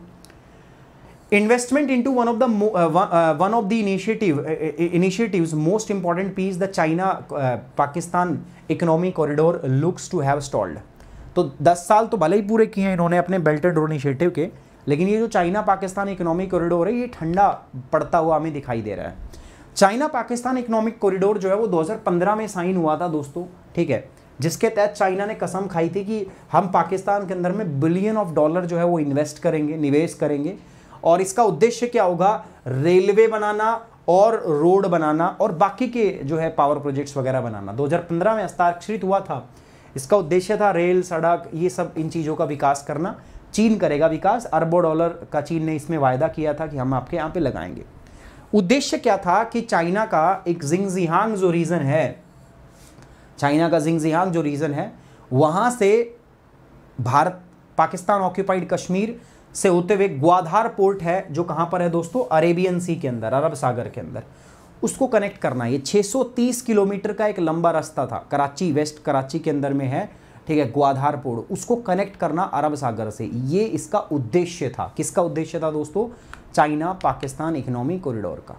S1: investment into one of the uh, of the one of most important piece the China Pakistan economic corridor looks to have stalled तो 10 साल तो भले ही पूरे किए हैं इन्होंने अपने बेल्ट एंड रोड इनिशिएटिव के लेकिन ये जो चाइना पाकिस्तान इकोनॉमिक कॉरिडोर है ये ठंडा पड़ता हुआ हमें दिखाई दे रहा है चाइना पाकिस्तान इकोनॉमिक कॉरिडोर जो है वो 2015 में साइन हुआ था दोस्तों ठीक है जिसके तहत चाइना ने कसम खाई थी कि हम पाकिस्तान के अंदर में बिलियन ऑफ डॉलर जो है वो इन्वेस्ट करेंगे निवेश करेंगे और इसका उद्देश्य क्या होगा रेलवे बनाना और रोड बनाना और बाकी के जो है पावर प्रोजेक्ट्स वगैरह बनाना 2015 में हस्ताक्षरित हुआ था इसका उद्देश्य था रेल सड़क ये सब इन चीज़ों का विकास करना चीन करेगा विकास अरबों डॉलर का चीन ने इसमें वायदा किया था कि हम आपके यहाँ पे लगाएंगे उद्देश्य क्या था कि चाइना का एक जिंगजिहांग जो रीज़न है चाइना का जिंगजिहांग जो रीज़न है वहाँ से भारत पाकिस्तान ऑक्यूपाइड कश्मीर से होते हुए ग्वाधार पोर्ट है जो कहां पर है दोस्तों अरेबियन सी के अंदर अरब सागर के अंदर उसको कनेक्ट करना ये 630 किलोमीटर का एक लंबा रास्ता था कराची वेस्ट कराची के अंदर में है ठीक है ग्वाधार पोर्ट उसको कनेक्ट करना अरब सागर से ये इसका उद्देश्य था किसका उद्देश्य था दोस्तों चाइना पाकिस्तान इकोनॉमी कॉरिडोर का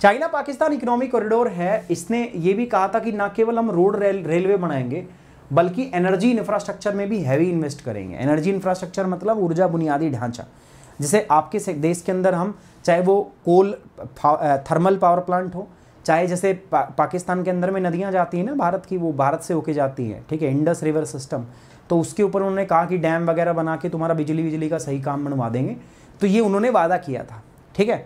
S1: चाइना पाकिस्तान इकोनॉमी कॉरिडोर है इसने ये भी कहा था कि ना केवल हम रोड रेल रेलवे बनाएंगे बल्कि एनर्जी इंफ्रास्ट्रक्चर में भी हैवी इन्वेस्ट करेंगे एनर्जी इंफ्रास्ट्रक्चर मतलब ऊर्जा बुनियादी ढांचा जैसे आपके देश के अंदर हम चाहे वो कोल थर्मल पावर प्लांट हो चाहे जैसे पा, पाकिस्तान के अंदर में नदियाँ जाती हैं ना भारत की वो भारत से होके जाती हैं ठीक है इंडस रिवर सिस्टम तो उसके ऊपर उन्होंने कहा कि डैम वगैरह बना के तुम्हारा बिजली बिजली का सही काम बनवा देंगे तो ये उन्होंने वादा किया था ठीक है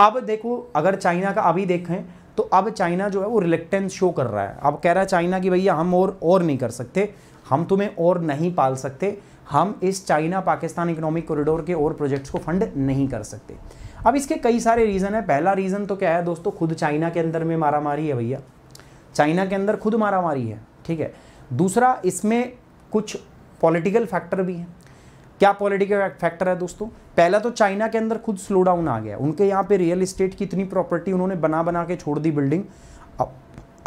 S1: अब देखो अगर चाइना का अभी देखें तो अब चाइना जो है वो रिलेक्टेंस शो कर रहा है अब कह रहा है चाइना कि भैया हम और और नहीं कर सकते हम तुम्हें और नहीं पाल सकते हम इस चाइना पाकिस्तान इकोनॉमिक कॉरिडोर के और प्रोजेक्ट्स को फंड नहीं कर सकते अब इसके कई सारे रीज़न है पहला रीज़न तो क्या है दोस्तों खुद चाइना के अंदर में मारामारी है भैया चाइना के अंदर खुद मारामारी है ठीक है दूसरा इसमें कुछ पॉलिटिकल फैक्टर भी हैं क्या पॉलिटिकल फैक्टर है दोस्तों पहला तो चाइना के अंदर खुद स्लो डाउन आ गया उनके यहाँ पे रियल इस्टेट की इतनी प्रॉपर्टी उन्होंने बना बना के छोड़ दी बिल्डिंग अब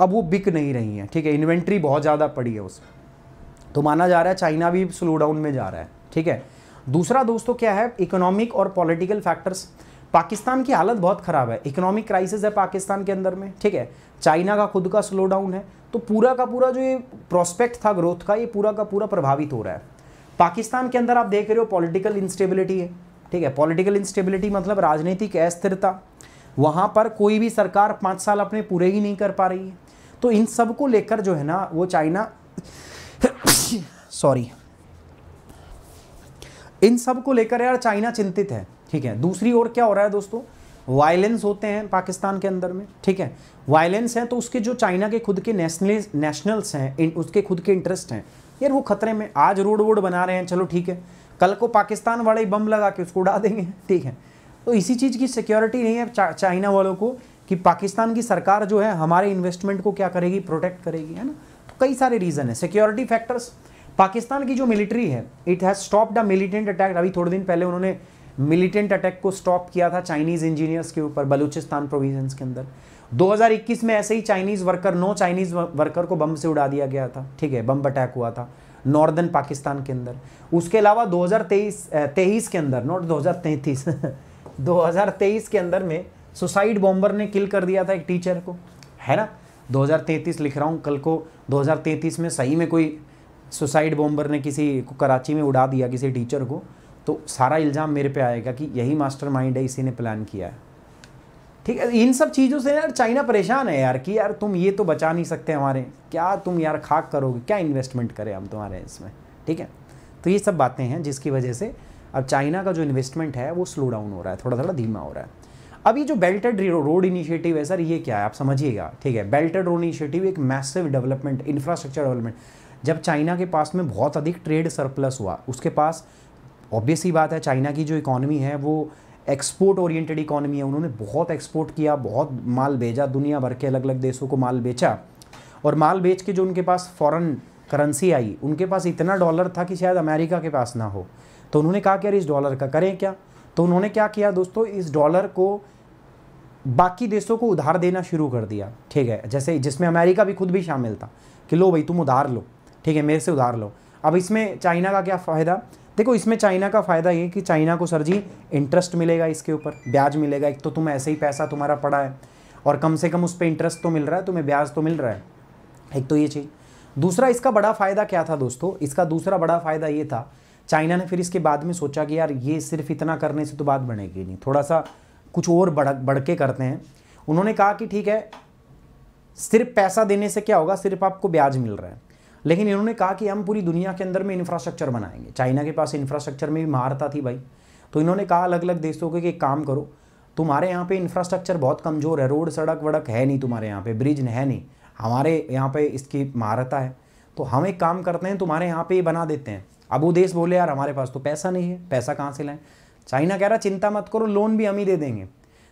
S1: अब वो बिक नहीं रही हैं ठीक है इन्वेंट्री बहुत ज़्यादा पड़ी है उसमें तो माना जा रहा है चाइना भी स्लो डाउन में जा रहा है ठीक है दूसरा दोस्तों क्या है इकोनॉमिक और पॉलिटिकल फैक्टर्स पाकिस्तान की हालत बहुत ख़राब है इकोनॉमिक क्राइसिस है पाकिस्तान के अंदर में ठीक है चाइना का खुद का स्लो डाउन है तो पूरा का पूरा जो ये प्रोस्पेक्ट था ग्रोथ का ये पूरा का पूरा प्रभावित हो रहा है पाकिस्तान के अंदर आप देख रहे हो पॉलिटिकल इंस्टेबिलिटी है ठीक है पॉलिटिकल इंस्टेबिलिटी मतलब राजनीतिक अस्थिरता वहाँ पर कोई भी सरकार पाँच साल अपने पूरे ही नहीं कर पा रही है तो इन सब को लेकर जो है ना वो चाइना सॉरी इन सब को लेकर यार चाइना चिंतित है ठीक है दूसरी ओर क्या हो रहा है दोस्तों वायलेंस होते हैं पाकिस्तान के अंदर में ठीक है वायलेंस है तो उसके जो चाइना के खुद के नेशनल नेशनल्स हैं उसके खुद के इंटरेस्ट हैं यार वो खतरे में आज रोड वोड बना रहे हैं चलो ठीक है कल को पाकिस्तान वाले बम लगा के उसको उड़ा देंगे ठीक है तो इसी चीज़ की सिक्योरिटी नहीं है चा, चाइना वालों को कि पाकिस्तान की सरकार जो है हमारे इन्वेस्टमेंट को क्या करेगी प्रोटेक्ट करेगी है ना तो कई सारे रीज़न है सिक्योरिटी फैक्टर्स पाकिस्तान की जो मिलिट्री है it has stop the militant attack अभी थोड़े दिन पहले उन्होंने मिलिटेंट अटैक को स्टॉप किया था चाइनीज इंजीनियर्स के ऊपर बलूचिस्तान प्रोविजन के अंदर 2021 में ऐसे ही चाइनीज वर्कर नौ चाइनीज वर्कर को बम से उड़ा दिया गया था ठीक है बम अटैक हुआ था नॉर्दर्न पाकिस्तान के अंदर उसके अलावा 2023 तेईस के अंदर नॉट 2033 2023 के अंदर में सुसाइड बॉम्बर ने किल कर दिया था एक टीचर को है ना 2033 लिख रहा हूँ कल को 2033 में सही में कोई सुसाइड बॉम्बर ने किसी को कराची में उड़ा दिया किसी टीचर को तो सारा इल्ज़ाम मेरे पे आएगा कि यही माइंड है इसी ने प्लान किया है ठीक है इन सब चीज़ों से यार चाइना परेशान है यार कि यार तुम ये तो बचा नहीं सकते हमारे क्या तुम यार खाक करोगे क्या इन्वेस्टमेंट करें हम तुम्हारे इसमें ठीक है तो ये सब बातें हैं जिसकी वजह से अब चाइना का जो इन्वेस्टमेंट है वो स्लो डाउन हो रहा है थोड़ा थोड़ा धीमा हो रहा है अब ये जो बेल्टेड रोड इनिशिएटिव है सर ये क्या है आप समझिएगा ठीक है बेल्टेड रोड इनिशिएटिव एक मैसिव डेवलपमेंट इंफ्रास्ट्रक्चर डेवलपमेंट जब चाइना के पास में बहुत अधिक ट्रेड सरप्लस हुआ उसके पास ऑब्वियस ही बात है चाइना की जो इकॉनमी है वो एक्सपोर्ट ओरिएंटेड इकॉनमी है उन्होंने बहुत एक्सपोर्ट किया बहुत माल भेजा दुनिया भर के अलग अलग देशों को माल बेचा और माल बेच के जो उनके पास फॉरेन करेंसी आई उनके पास इतना डॉलर था कि शायद अमेरिका के पास ना हो तो उन्होंने कहा कि यार इस डॉलर का करें क्या तो उन्होंने क्या किया दोस्तों इस डॉलर को बाकी देशों को उधार देना शुरू कर दिया ठीक है जैसे जिसमें अमेरिका भी खुद भी शामिल था कि लो भाई तुम उधार लो ठीक है मेरे से उधार लो अब इसमें चाइना का क्या फ़ायदा देखो इसमें चाइना का फ़ायदा ये कि चाइना को सर जी इंटरेस्ट मिलेगा इसके ऊपर ब्याज मिलेगा एक तो तुम ऐसे ही पैसा तुम्हारा पड़ा है और कम से कम उस पर इंटरेस्ट तो मिल रहा है तुम्हें ब्याज तो मिल रहा है एक तो ये चीज़ दूसरा इसका बड़ा फ़ायदा क्या था दोस्तों इसका दूसरा बड़ा फ़ायदा ये था चाइना ने फिर इसके बाद में सोचा कि यार ये सिर्फ इतना करने से तो बात बनेगी नहीं थोड़ा सा कुछ और बढ़ बढ़ के करते हैं उन्होंने कहा कि ठीक है सिर्फ पैसा देने से क्या होगा सिर्फ आपको ब्याज मिल रहा है लेकिन इन्होंने कहा कि हम पूरी दुनिया के अंदर में इंफ्रास्ट्रक्चर बनाएंगे चाइना के पास इंफ्रास्ट्रक्चर में भी महारता थी भाई तो इन्होंने कहा अलग अलग देशों के एक काम करो तुम्हारे यहाँ पे इंफ्रास्ट्रक्चर बहुत कमज़ोर है रोड सड़क वड़क है नहीं तुम्हारे यहाँ पे ब्रिज है नहीं हमारे यहाँ पे इसकी महारता है तो हम एक काम करते हैं तुम्हारे यहाँ पे ये बना देते हैं अब वो देश बोले यार हमारे पास तो पैसा नहीं है पैसा कहाँ से लाएं चाइना कह रहा चिंता मत करो लोन भी हम ही दे देंगे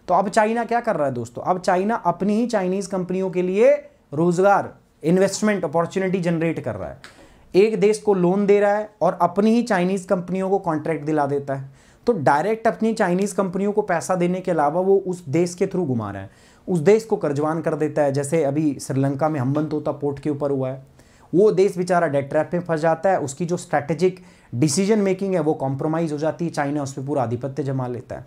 S1: तो अब चाइना क्या कर रहा है दोस्तों अब चाइना अपनी ही चाइनीज़ कंपनियों के लिए रोज़गार इन्वेस्टमेंट अपॉर्चुनिटी जनरेट कर रहा है एक देश को लोन दे रहा है और अपनी ही चाइनीज़ कंपनियों को कॉन्ट्रैक्ट दिला देता है तो डायरेक्ट अपनी चाइनीज़ कंपनियों को पैसा देने के अलावा वो उस देश के थ्रू घुमा रहा है उस देश को कर्जवान कर देता है जैसे अभी श्रीलंका में हम्बन तोता पोर्ट के ऊपर हुआ है वो देश बेचारा डेट ट्रैप में फंस जाता है उसकी जो स्ट्रैटेजिक डिसीजन मेकिंग है वो कॉम्प्रोमाइज़ हो जाती है चाइना उस पर पूरा आधिपत्य जमा लेता है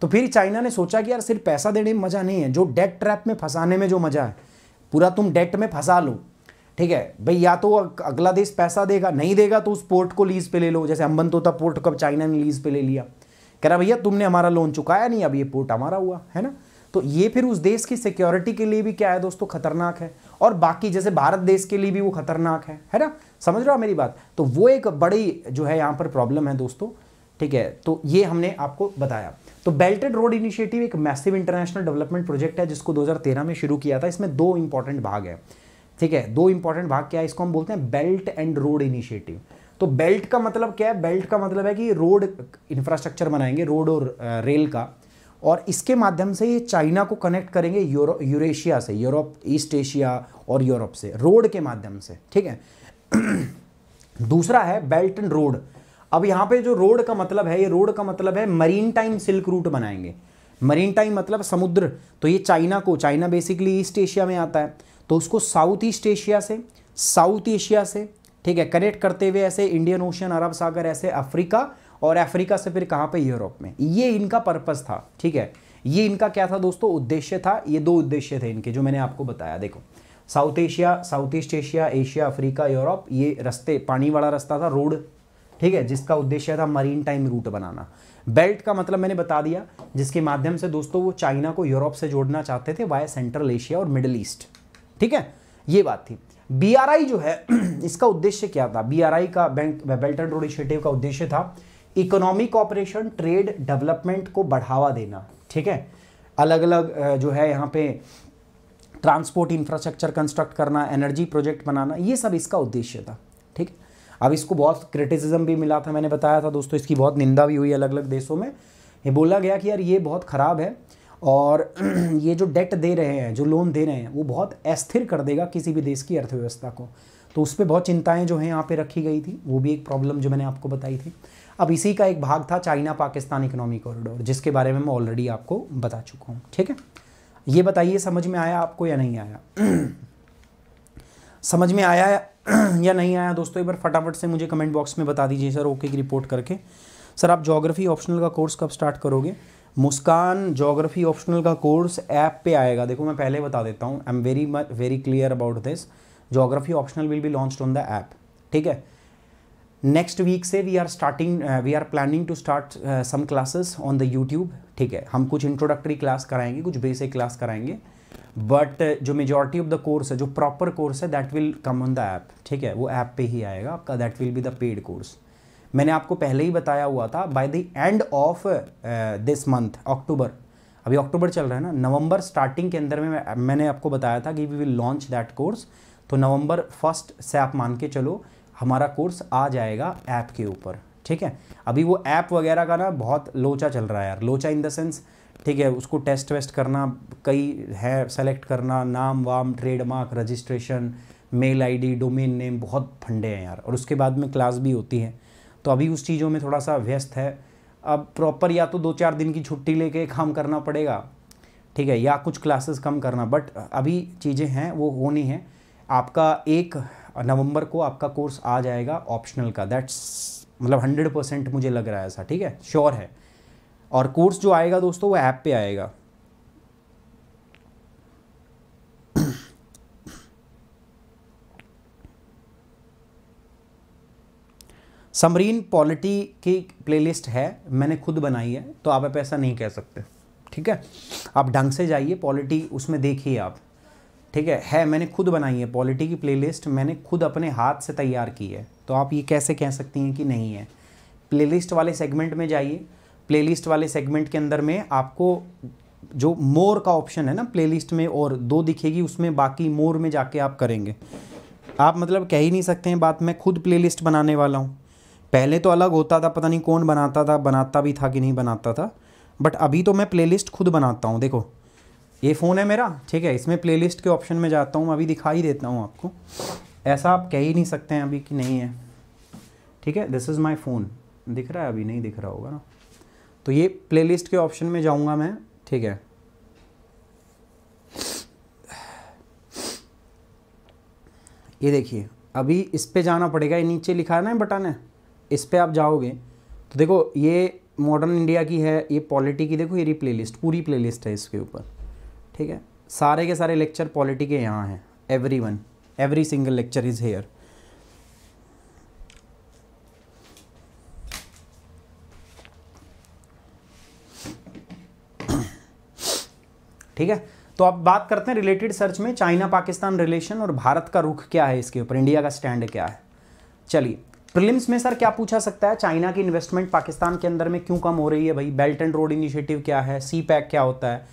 S1: तो फिर चाइना ने सोचा कि यार सिर्फ पैसा देने में मज़ा नहीं है जो डेट ट्रैप में फंसाने में जो मज़ा है पूरा तुम डेट में फंसा लो ठीक है भाई या तो अगला देश पैसा देगा नहीं देगा तो उस पोर्ट को लीज पे ले लो जैसे अम्बन तोता पोर्ट कब चाइना ने लीज पे ले लिया कह रहा भैया तुमने हमारा लोन चुकाया नहीं अब ये पोर्ट हमारा हुआ है ना तो ये फिर उस देश की सिक्योरिटी के लिए भी क्या है दोस्तों खतरनाक है और बाकी जैसे भारत देश के लिए भी वो खतरनाक है है ना समझ रहा मेरी बात तो वो एक बड़ी जो है यहाँ पर प्रॉब्लम है दोस्तों ठीक है तो ये हमने आपको बताया तो बेल्टेड रोड इनिशिएटिव एक मैसिव इंटरनेशनल डेवलपमेंट प्रोजेक्ट है जिसको 2013 में शुरू किया था इसमें दो इंपॉर्टेंट भाग है ठीक है दो इंपॉर्टेंट भाग क्या है इसको हम बोलते हैं बेल्ट एंड रोड इनिशिएटिव तो बेल्ट का मतलब क्या है बेल्ट का मतलब है कि रोड इंफ्रास्ट्रक्चर बनाएंगे रोड और रेल का और इसके माध्यम से ये चाइना को कनेक्ट करेंगे यूरेशिया से यूरोप ईस्ट एशिया और यूरोप से रोड के माध्यम से ठीक है दूसरा है बेल्ट एंड रोड अब यहां पे जो रोड का मतलब है ये रोड का मतलब है मरीन टाइम सिल्क रूट बनाएंगे मरीन टाइम मतलब समुद्र तो ये चाइना को चाइना बेसिकली ईस्ट एशिया में आता है तो उसको साउथ ईस्ट एशिया से साउथ एशिया से ठीक है कनेक्ट करते हुए ऐसे इंडियन ओशन अरब सागर ऐसे अफ्रीका और अफ्रीका से फिर कहाँ पे यूरोप में ये इनका पर्पज़ था ठीक है ये इनका क्या था दोस्तों उद्देश्य था ये दो उद्देश्य थे इनके जो मैंने आपको बताया देखो South Asia South East Asia Asia Africa Europe ये रास्ते पानी वाला रास्ता था रोड ठीक है जिसका उद्देश्य था मरीन टाइम रूट बनाना बेल्ट का मतलब मैंने बता दिया जिसके माध्यम से दोस्तों वो चाइना को यूरोप से जोड़ना चाहते थे वाया सेंट्रल एशिया और मिडल ईस्ट ठीक है ये बात थी बी जो है इसका उद्देश्य क्या था बी का बेल्ट एंड रोड इनिशिएटिव का उद्देश्य था इकोनॉमिक ऑपरेशन ट्रेड डेवलपमेंट को बढ़ावा देना ठीक है अलग अलग जो है यहाँ पे ट्रांसपोर्ट इंफ्रास्ट्रक्चर कंस्ट्रक्ट करना एनर्जी प्रोजेक्ट बनाना ये सब इसका उद्देश्य था ठीक है अब इसको बहुत क्रिटिसिज्म भी मिला था मैंने बताया था दोस्तों इसकी बहुत निंदा भी हुई अलग अलग देशों में ये बोला गया कि यार ये बहुत ख़राब है और ये जो डेट दे रहे हैं जो लोन दे रहे हैं वो बहुत अस्थिर कर देगा किसी भी देश की अर्थव्यवस्था को तो उस पर बहुत चिंताएं जो हैं यहाँ पे रखी गई थी वो भी एक प्रॉब्लम जो मैंने आपको बताई थी अब इसी का एक भाग था चाइना पाकिस्तान इकोनॉमी कॉरिडोर जिसके बारे में मैं ऑलरेडी आपको बता चुका हूँ ठीक है ये बताइए समझ में आया आपको या नहीं आया समझ में आया या नहीं आया दोस्तों एक बार फटाफट से मुझे कमेंट बॉक्स में बता दीजिए सर ओके की रिपोर्ट करके सर आप जोग्राफी ऑप्शनल का कोर्स कब स्टार्ट करोगे मुस्कान जोग्राफी ऑप्शनल का कोर्स ऐप पे आएगा देखो मैं पहले बता देता हूँ I am very very clear about this geography optional will be launch on the app ठीक है नेक्स्ट वीक से we are starting we are planning to start some classes on the YouTube ठीक है हम कुछ इंट्रोडक्टरी क्लास कराएंगे कुछ basic class कराएंगे बट uh, जो मेजॉरिटी ऑफ द कोर्स है जो प्रॉपर कोर्स है that will come on the app ठीक है वो ऐप पे ही आएगा आपका that will be the paid course मैंने आपको पहले ही बताया हुआ था by the end of this month October अभी अक्टूबर चल रहा है ना नवंबर स्टार्टिंग के अंदर में मैंने आपको बताया था कि we will launch that course तो नवंबर फर्स्ट से आप मान के चलो हमारा कोर्स आ जाएगा ऐप के ऊपर ठीक है अभी वो ऐप वगैरह का ना बहुत लोचा चल रहा है यार लोचा इन द सेंस ठीक है उसको टेस्ट वेस्ट करना कई है सेलेक्ट करना नाम वाम trademark registration mail ID domain name बहुत फंडे हैं यार और उसके बाद में क्लास भी होती है तो अभी उस चीज़ों में थोड़ा सा व्यस्त है अब प्रॉपर या तो दो चार दिन की छुट्टी लेके काम करना पड़ेगा ठीक है या कुछ क्लासेस कम करना बट अभी चीज़ें हैं वो होनी है आपका एक नवंबर को आपका कोर्स आ जाएगा ऑप्शनल का दैट्स मतलब हंड्रेड परसेंट मुझे लग रहा है ऐसा ठीक है श्योर है और कोर्स जो आएगा दोस्तों वो ऐप पे आएगा समरीन पॉलिटी की प्लेलिस्ट है मैंने खुद बनाई है तो आप ऐसा नहीं कह सकते ठीक है आप ढंग से जाइए पॉलिटी उसमें देखिए आप ठीक है है मैंने खुद बनाई है पॉलिटी की प्लेलिस्ट मैंने खुद अपने हाथ से तैयार की है तो आप ये कैसे कह सकती हैं कि नहीं है प्लेलिस्ट वाले सेगमेंट में जाइए प्लेलिस्ट वाले सेगमेंट के अंदर में आपको जो मोर का ऑप्शन है ना प्लेलिस्ट में और दो दिखेगी उसमें बाकी मोर में जाके आप करेंगे आप मतलब कह ही नहीं सकते हैं बात मैं खुद प्लेलिस्ट बनाने वाला हूँ पहले तो अलग होता था पता नहीं कौन बनाता था बनाता भी था कि नहीं बनाता था बट अभी तो मैं प्लेलिस्ट खुद बनाता हूँ देखो ये फ़ोन है मेरा ठीक है इसमें प्लेलिस्ट के ऑप्शन में जाता हूँ अभी दिखाई देता हूँ आपको ऐसा आप कह ही नहीं सकते हैं अभी कि नहीं है ठीक है दिस इज़ माई फ़ोन दिख रहा है अभी नहीं दिख रहा होगा ना तो ये प्लेलिस्ट के ऑप्शन में जाऊँगा मैं ठीक है ये देखिए अभी इस पर जाना पड़ेगा ये नीचे लिखा है ना बटन है इस पर आप जाओगे तो देखो ये मॉडर्न इंडिया की है ये पॉलिटी की देखो ये प्लेलिस्ट पूरी प्लेलिस्ट है इसके ऊपर ठीक है सारे के सारे लेक्चर पॉलिटी के यहाँ हैं every one every single lecture is here ठीक है तो अब बात करते हैं रिलेटेड सर्च में चाइना पाकिस्तान रिलेशन और भारत का रुख क्या है इसके ऊपर इंडिया का स्टैंड क्या है चलिए प्रिलिम्स में सर क्या पूछा सकता है चाइना की इन्वेस्टमेंट पाकिस्तान के अंदर में क्यों कम हो रही है भाई बेल्ट एंड रोड इनिशिएटिव क्या है सी पैक क्या होता है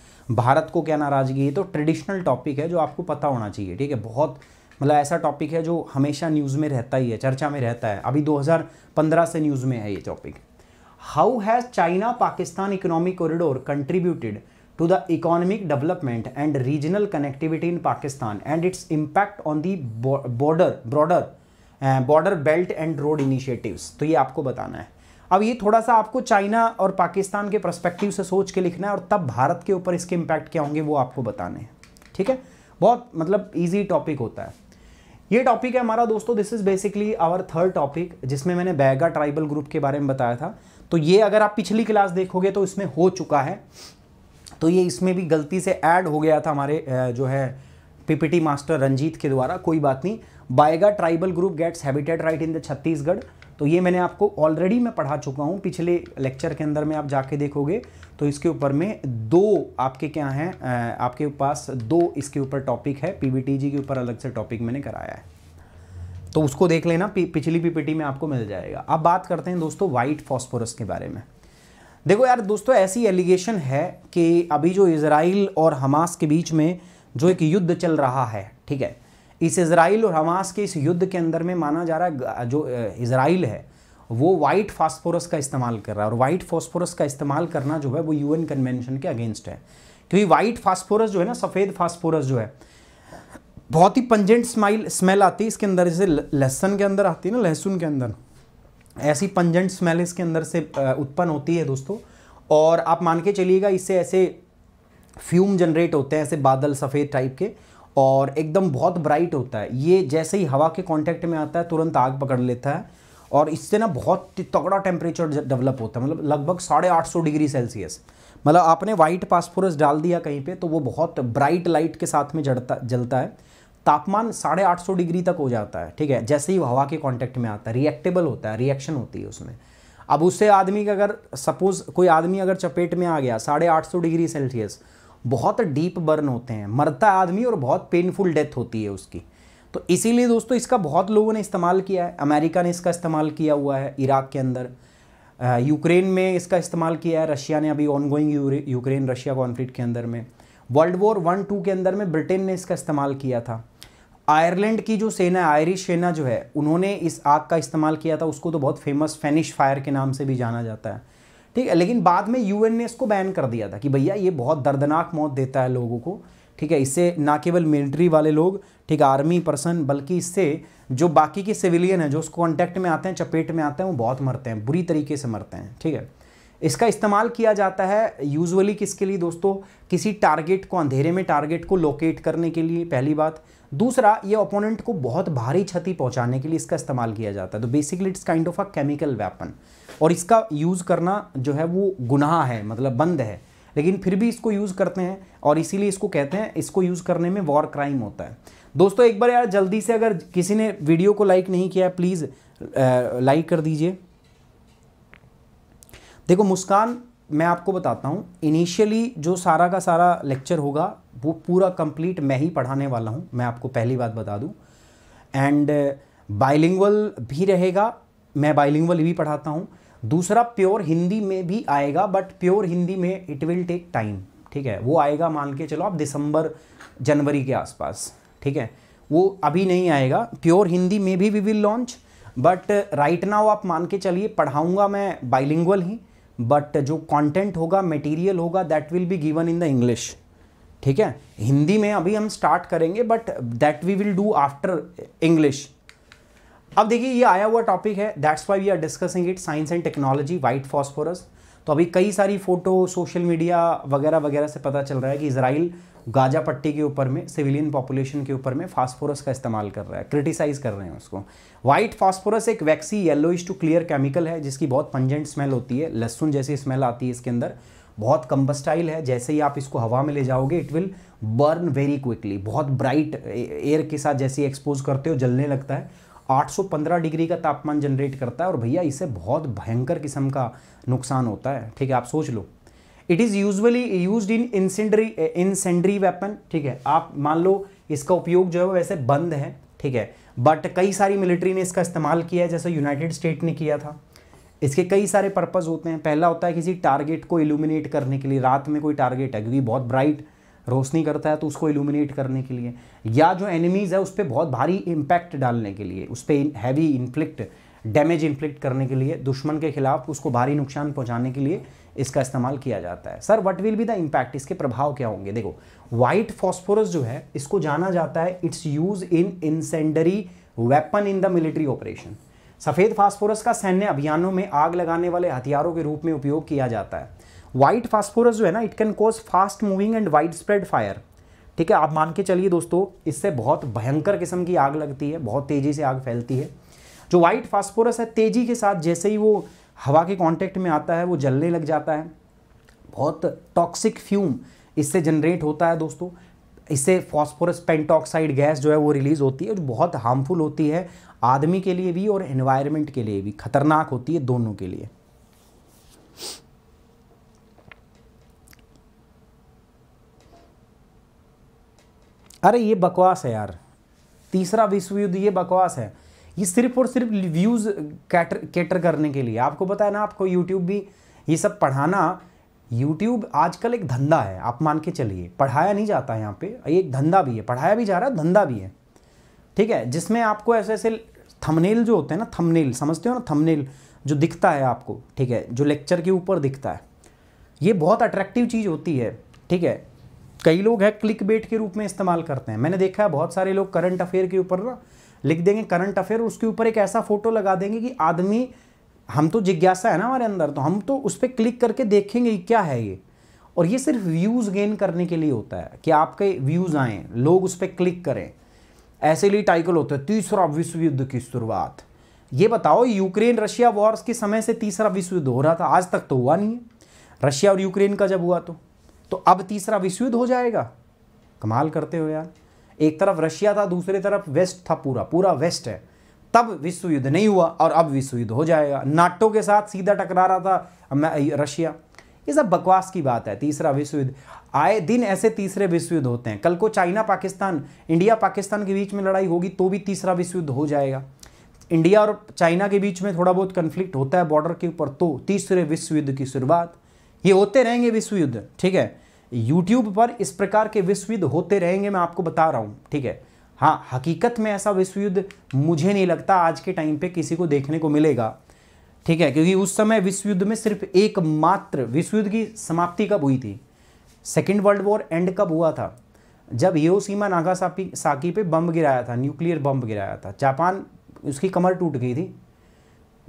S1: भारत को क्या नाराजगी है तो ट्रेडिशनल टॉपिक है जो आपको पता होना चाहिए ठीक है बहुत मतलब ऐसा टॉपिक है जो हमेशा न्यूज़ में रहता ही है चर्चा में रहता है अभी 2015 से न्यूज़ में है ये topic how has China Pakistan economic corridor contributed to the economic development and regional connectivity in Pakistan and its impact on the border broader border belt and road initiatives तो ये आपको बताना है अब ये थोड़ा सा आपको चाइना और पाकिस्तान के प्रस्पेक्टिव से सोच के लिखना है और तब भारत के ऊपर इसके इम्पैक्ट क्या होंगे वो आपको बताने हैं ठीक है बहुत मतलब ईजी टॉपिक होता है ये टॉपिक है हमारा दोस्तों this is basically our third topic जिसमें मैंने बैगा ट्राइबल ग्रुप के बारे में बताया था तो ये अगर आप पिछली क्लास देखोगे तो इसमें हो चुका है तो ये इसमें भी गलती से ऐड हो गया था हमारे जो है पीपीटी मास्टर रंजीत के द्वारा कोई बात नहीं Baiga tribal group gets habitat right in the Chhattisgarh तो ये मैंने आपको ऑलरेडी मैं पढ़ा चुका हूँ पिछले लेक्चर के अंदर में आप जाके देखोगे तो इसके ऊपर में दो आपके क्या हैं आपके पास दो इसके ऊपर टॉपिक है पी जी के ऊपर अलग से टॉपिक मैंने कराया है तो उसको देख लेना पिछली पीपीटी में आपको मिल जाएगा अब बात करते हैं दोस्तों वाइट फॉस्फोरस के बारे में देखो यार दोस्तों ऐसी एलिगेशन है कि अभी जो इसराइल और हमास के बीच में जो एक युद्ध चल रहा है ठीक है इस इसराइल और हमास के इस युद्ध के अंदर में माना जा रहा है जो इसराइल है वो वाइट फास्फोरस का इस्तेमाल कर रहा है और वाइट फास्फोरस का इस्तेमाल करना जो है वो यूएन कन्वेंशन के अगेंस्ट है क्योंकि वाइट फास्फोरस जो है ना सफ़ेद फास्फोरस जो है बहुत ही पंजेंट स्माइल स्मेल आती है इसके अंदर जैसे लहसन के अंदर आती है ना लहसुन के अंदर ऐसी पंजेंट स्मेल इसके अंदर से उत्पन्न होती है दोस्तों और आप मान के चलिएगा इससे ऐसे फ्यूम जनरेट होते हैं ऐसे बादल सफ़ेद टाइप के और एकदम बहुत ब्राइट होता है ये जैसे ही हवा के कांटेक्ट में आता है तुरंत आग पकड़ लेता है और इससे ना बहुत तगड़ा टेम्परेचर डेवलप होता है मतलब लगभग साढ़े आठ सौ डिग्री सेल्सियस मतलब आपने वाइट पासपोरस डाल दिया कहीं पे तो वो बहुत ब्राइट लाइट के साथ में जड़ता जलता है तापमान साढ़े आठ सौ डिग्री तक हो जाता है ठीक है जैसे ही हवा के कॉन्टैक्ट में आता है रिएक्टेबल होता है रिएक्शन होती है उसमें अब उससे आदमी का अगर सपोज कोई आदमी अगर चपेट में आ गया साढ़े आठ सौ डिग्री सेल्सियस बहुत डीप बर्न होते हैं मरता आदमी और बहुत पेनफुल डेथ होती है उसकी तो इसीलिए दोस्तों इसका बहुत लोगों ने इस्तेमाल किया है अमेरिका ने इसका इस्तेमाल किया हुआ है इराक के अंदर यूक्रेन में इसका इस्तेमाल किया है रशिया ने अभी ऑनगोइंग यूक्रेन रशिया कॉन्फ्लिक्ट के अंदर में वर्ल्ड वॉर वन टू के अंदर में ब्रिटेन ने इसका इस्तेमाल किया था आयरलैंड की जो सेना है आयरिश सेना जो है उन्होंने इस आग का इस्तेमाल किया था उसको तो बहुत फेमस फेनिश फायर के नाम से भी जाना जाता है ठीक है लेकिन बाद में यूएन ने इसको बैन कर दिया था कि भैया ये बहुत दर्दनाक मौत देता है लोगों को ठीक है इससे ना केवल मिलिट्री वाले लोग ठीक आर्मी पर्सन बल्कि इससे जो बाकी के सिविलियन हैं जो उसको कॉन्टैक्ट में आते हैं चपेट में आते हैं वो बहुत मरते हैं बुरी तरीके से मरते हैं ठीक है इसका इस्तेमाल किया जाता है यूजुअली किसके लिए दोस्तों किसी टारगेट को अंधेरे में टारगेट को लोकेट करने के लिए पहली बात दूसरा ये ओपोनेंट को बहुत भारी क्षति पहुंचाने के लिए इसका इस्तेमाल किया जाता है तो basically it's kind of a chemical weapon और इसका यूज़ करना जो है वो गुनाह है मतलब बंद है लेकिन फिर भी इसको यूज़ करते हैं और इसीलिए इसको कहते हैं इसको यूज़ करने में वॉर क्राइम होता है दोस्तों एक बार यार जल्दी से अगर किसी ने वीडियो को लाइक नहीं किया प्लीज़ लाइक कर दीजिए देखो मुस्कान मैं आपको बताता हूँ इनिशियली जो सारा का सारा लेक्चर होगा वो पूरा कंप्लीट मैं ही पढ़ाने वाला हूँ मैं आपको पहली बात बता दूँ एंड बाइलिंगल uh, भी रहेगा मैं बाइलिंगल भी पढ़ाता हूँ दूसरा प्योर हिंदी में भी आएगा बट प्योर हिंदी में इट विल टेक टाइम ठीक है वो आएगा मान के चलो आप दिसंबर जनवरी के आसपास ठीक है वो अभी नहीं आएगा प्योर हिंदी में भी we will launch but right now आप मान के चलिए पढ़ाऊँगा मैं बाइलिंगल ही बट जो कंटेंट होगा मटेरियल होगा that will be given in the English ठीक है हिंदी में अभी हम स्टार्ट करेंगे but that we will do after English अब देखिए ये आया हुआ टॉपिक है that's why we are discussing it science and technology white phosphorus तो अभी कई सारी फ़ोटो सोशल मीडिया वगैरह वगैरह से पता चल रहा है कि इसराइल गाजा पट्टी के ऊपर में सिविलियन पॉपुलेशन के ऊपर में फास्फोरस का इस्तेमाल कर रहा है क्रिटिसाइज़ कर रहे हैं उसको वाइट फास्फोरस एक waxy is to clear chemical है जिसकी बहुत पंजेंट स्मेल होती है लहसुन जैसी स्मेल आती है इसके अंदर बहुत कम्बस्टाइल है जैसे ही आप इसको हवा में ले जाओगे it will burn very quickly बहुत ब्राइट एयर के साथ जैसे ही एक्सपोज करते हो जलने लगता है 815 डिग्री का तापमान जनरेट करता है और भैया इसे बहुत भयंकर किस्म का नुकसान होता है ठीक है आप सोच लो it is usually use in incendiary incendiary weapon ठीक है आप मान लो इसका उपयोग जो है वैसे बंद है ठीक है बट कई सारी मिलिट्री ने इसका इस्तेमाल किया है जैसे यूनाइटेड स्टेट ने किया था इसके कई सारे पर्पज़ होते हैं पहला होता है किसी टारगेट को इल्यूमिनेट करने के लिए रात में कोई टारगेट है क्योंकि बहुत ब्राइट रोशनी करता है तो उसको इल्यूमिनेट करने के लिए या जो एनिमीज़ है उस पर बहुत भारी इम्पैक्ट डालने के लिए उस पर हैवी इन्फ्लिक्ट डैमेज इन्फ्लिक्ट करने के लिए दुश्मन के खिलाफ उसको भारी नुकसान पहुंचाने के लिए इसका इस्तेमाल किया जाता है sir what will be the impact इसके प्रभाव क्या होंगे देखो वाइट फॉस्फोरस जो है इसको जाना जाता है it's use in incendiary weapon in the military operation सफ़ेद फास्फोरस का सैन्य अभियानों में आग लगाने वाले हथियारों के रूप में उपयोग किया जाता है वाइट फास्फोरस जो है ना it can cause fast moving and wide spread fire ठीक है आप मान के चलिए दोस्तों इससे बहुत भयंकर किस्म की आग लगती है बहुत तेज़ी से आग फैलती है जो वाइट फास्फोरस है तेज़ी के साथ जैसे ही वो हवा के कांटेक्ट में आता है वो जलने लग जाता है बहुत टॉक्सिक फ्यूम इससे जनरेट होता है दोस्तों इससे फॉस्फोरस पेंटॉक्साइड गैस जो है वो रिलीज़ होती है जो बहुत हार्मफुल होती है आदमी के लिए भी और एनवायरनमेंट के लिए भी खतरनाक होती है दोनों के लिए अरे ये बकवास है यार तीसरा विश्व युद्ध ये बकवास है ये सिर्फ और सिर्फ व्यूज़ कैटर कैटर करने के लिए आपको बताया ना आपको यूट्यूब भी ये सब पढ़ाना यूट्यूब आजकल एक धंधा है आप मान के चलिए पढ़ाया नहीं जाता है यहाँ पे एक धंधा भी है पढ़ाया भी जा रहा है धंधा भी है ठीक है जिसमें आपको ऐसे ऐसे थमनेल जो होते हैं ना थमनेल समझते हो ना थमनेल जो दिखता है आपको ठीक है जो लेक्चर के ऊपर दिखता है ये बहुत अट्रैक्टिव चीज़ होती है ठीक है कई लोग है क्लिक बेट के रूप में इस्तेमाल करते हैं मैंने देखा है बहुत सारे लोग करंट अफेयर के ऊपर ना लिख देंगे करंट अफेयर उसके ऊपर एक ऐसा फोटो लगा देंगे कि आदमी हम तो जिज्ञासा है ना हमारे अंदर तो हम तो उस पर क्लिक करके देखेंगे क्या है ये और ये सिर्फ व्यूज़ गेन करने के लिए होता है कि आपके व्यूज़ आएँ लोग उस पर क्लिक करें ऐसे लिए टाइटल होता है तीसरा विश्व युद्ध की शुरुआत ये बताओ यूक्रेन रशिया वॉर्स के समय से तीसरा विश्व युद्ध हो रहा था आज तक तो हुआ नहीं है रशिया और यूक्रेन का जब हुआ तो तो अब तीसरा विश्व युद्ध हो जाएगा कमाल करते हो यार एक तरफ रशिया था दूसरी तरफ वेस्ट था पूरा पूरा वेस्ट है तब विश्व युद्ध नहीं हुआ और अब विश्व युद्ध हो जाएगा नाटो के साथ सीधा टकरा रहा था रशिया ये सब बकवास की बात है तीसरा विश्व युद्ध आए दिन ऐसे तीसरे विश्व युद्ध होते हैं कल को चाइना पाकिस्तान इंडिया पाकिस्तान के बीच में लड़ाई होगी तो भी तीसरा विश्व युद्ध हो जाएगा इंडिया और चाइना के बीच में थोड़ा बहुत कन्फ्लिक्ट होता है बॉर्डर के ऊपर तो तीसरे विश्व युद्ध की शुरुआत ये होते रहेंगे विश्व युद्ध ठीक है यूट्यूब पर इस प्रकार के विश्व युद्ध होते रहेंगे मैं आपको बता रहा हूँ ठीक है हाँ हकीकत में ऐसा विश्व युद्ध मुझे नहीं लगता आज के टाइम पे किसी को देखने को मिलेगा ठीक है क्योंकि उस समय विश्व युद्ध में सिर्फ एकमात्र विश्वयुद्ध विश्व युद्ध की समाप्ति कब हुई थी सेकेंड वर्ल्ड वॉर एंड कब हुआ था जब हिरोसीमा नागासाकी साकी पे बम गिराया था न्यूक्लियर बम गिराया था जापान उसकी कमर टूट गई थी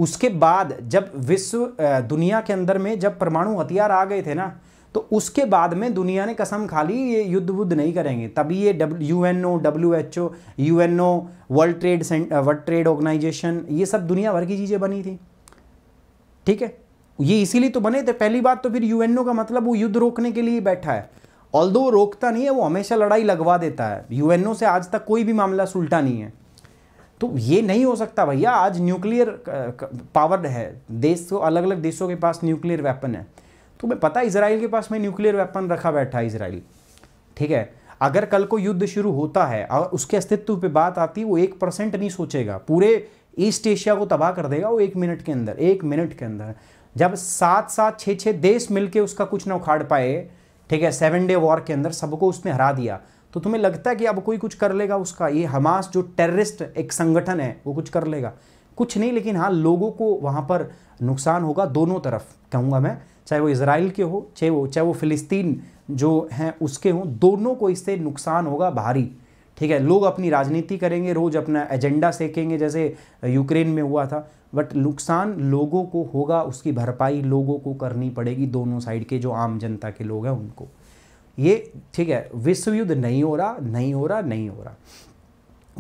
S1: उसके बाद जब विश्व दुनिया के अंदर में जब परमाणु हथियार आ गए थे ना तो उसके बाद में दुनिया ने कसम खा ली ये युद्ध वुद्ध नहीं करेंगे तभी ये W U N O W H O U N O world trade world trade organization ये सब दुनिया भर की चीज़ें बनी थी ठीक है ये इसीलिए तो बने थे पहली बात तो फिर यू एन ओ का मतलब वो युद्ध रोकने के लिए बैठा है ऑल दो रोकता नहीं है वो हमेशा लड़ाई लगवा देता है यू से आज तक कोई भी मामला सुलटा नहीं है तो ये नहीं हो सकता भैया आज न्यूक्लियर पावर uh, है देश को अलग अलग देशों के पास न्यूक्लियर वेपन है तुम्हें पता है इसराइल के पास में न्यूक्लियर वेपन रखा बैठा है इसराइल ठीक है अगर कल को युद्ध शुरू होता है और उसके अस्तित्व पे बात आती वो एक परसेंट नहीं सोचेगा पूरे ईस्ट एशिया को तबाह कर देगा वो एक मिनट के अंदर एक मिनट के अंदर जब सात सात छः छः देश मिलके उसका कुछ ना उखाड़ पाए ठीक है सेवन डे वॉर के अंदर सबको उसने हरा दिया तो तुम्हें लगता है कि अब कोई कुछ कर लेगा उसका ये हमास जो टेररिस्ट एक संगठन है वो कुछ कर लेगा कुछ नहीं लेकिन हाँ लोगों को वहाँ पर नुकसान होगा दोनों तरफ कहूँगा मैं चाहे वो इसराइल के हो चाहे वो चाहे वो फ़िलिस्तीन जो हैं उसके हों दोनों को इससे नुकसान होगा भारी ठीक है लोग अपनी राजनीति करेंगे रोज़ अपना एजेंडा सेकेंगे जैसे यूक्रेन में हुआ था बट नुकसान लोगों को होगा उसकी भरपाई लोगों को करनी पड़ेगी दोनों साइड के जो आम जनता के लोग हैं उनको ये ठीक है विश्व युद्ध नहीं हो रहा नहीं हो रहा नहीं हो रहा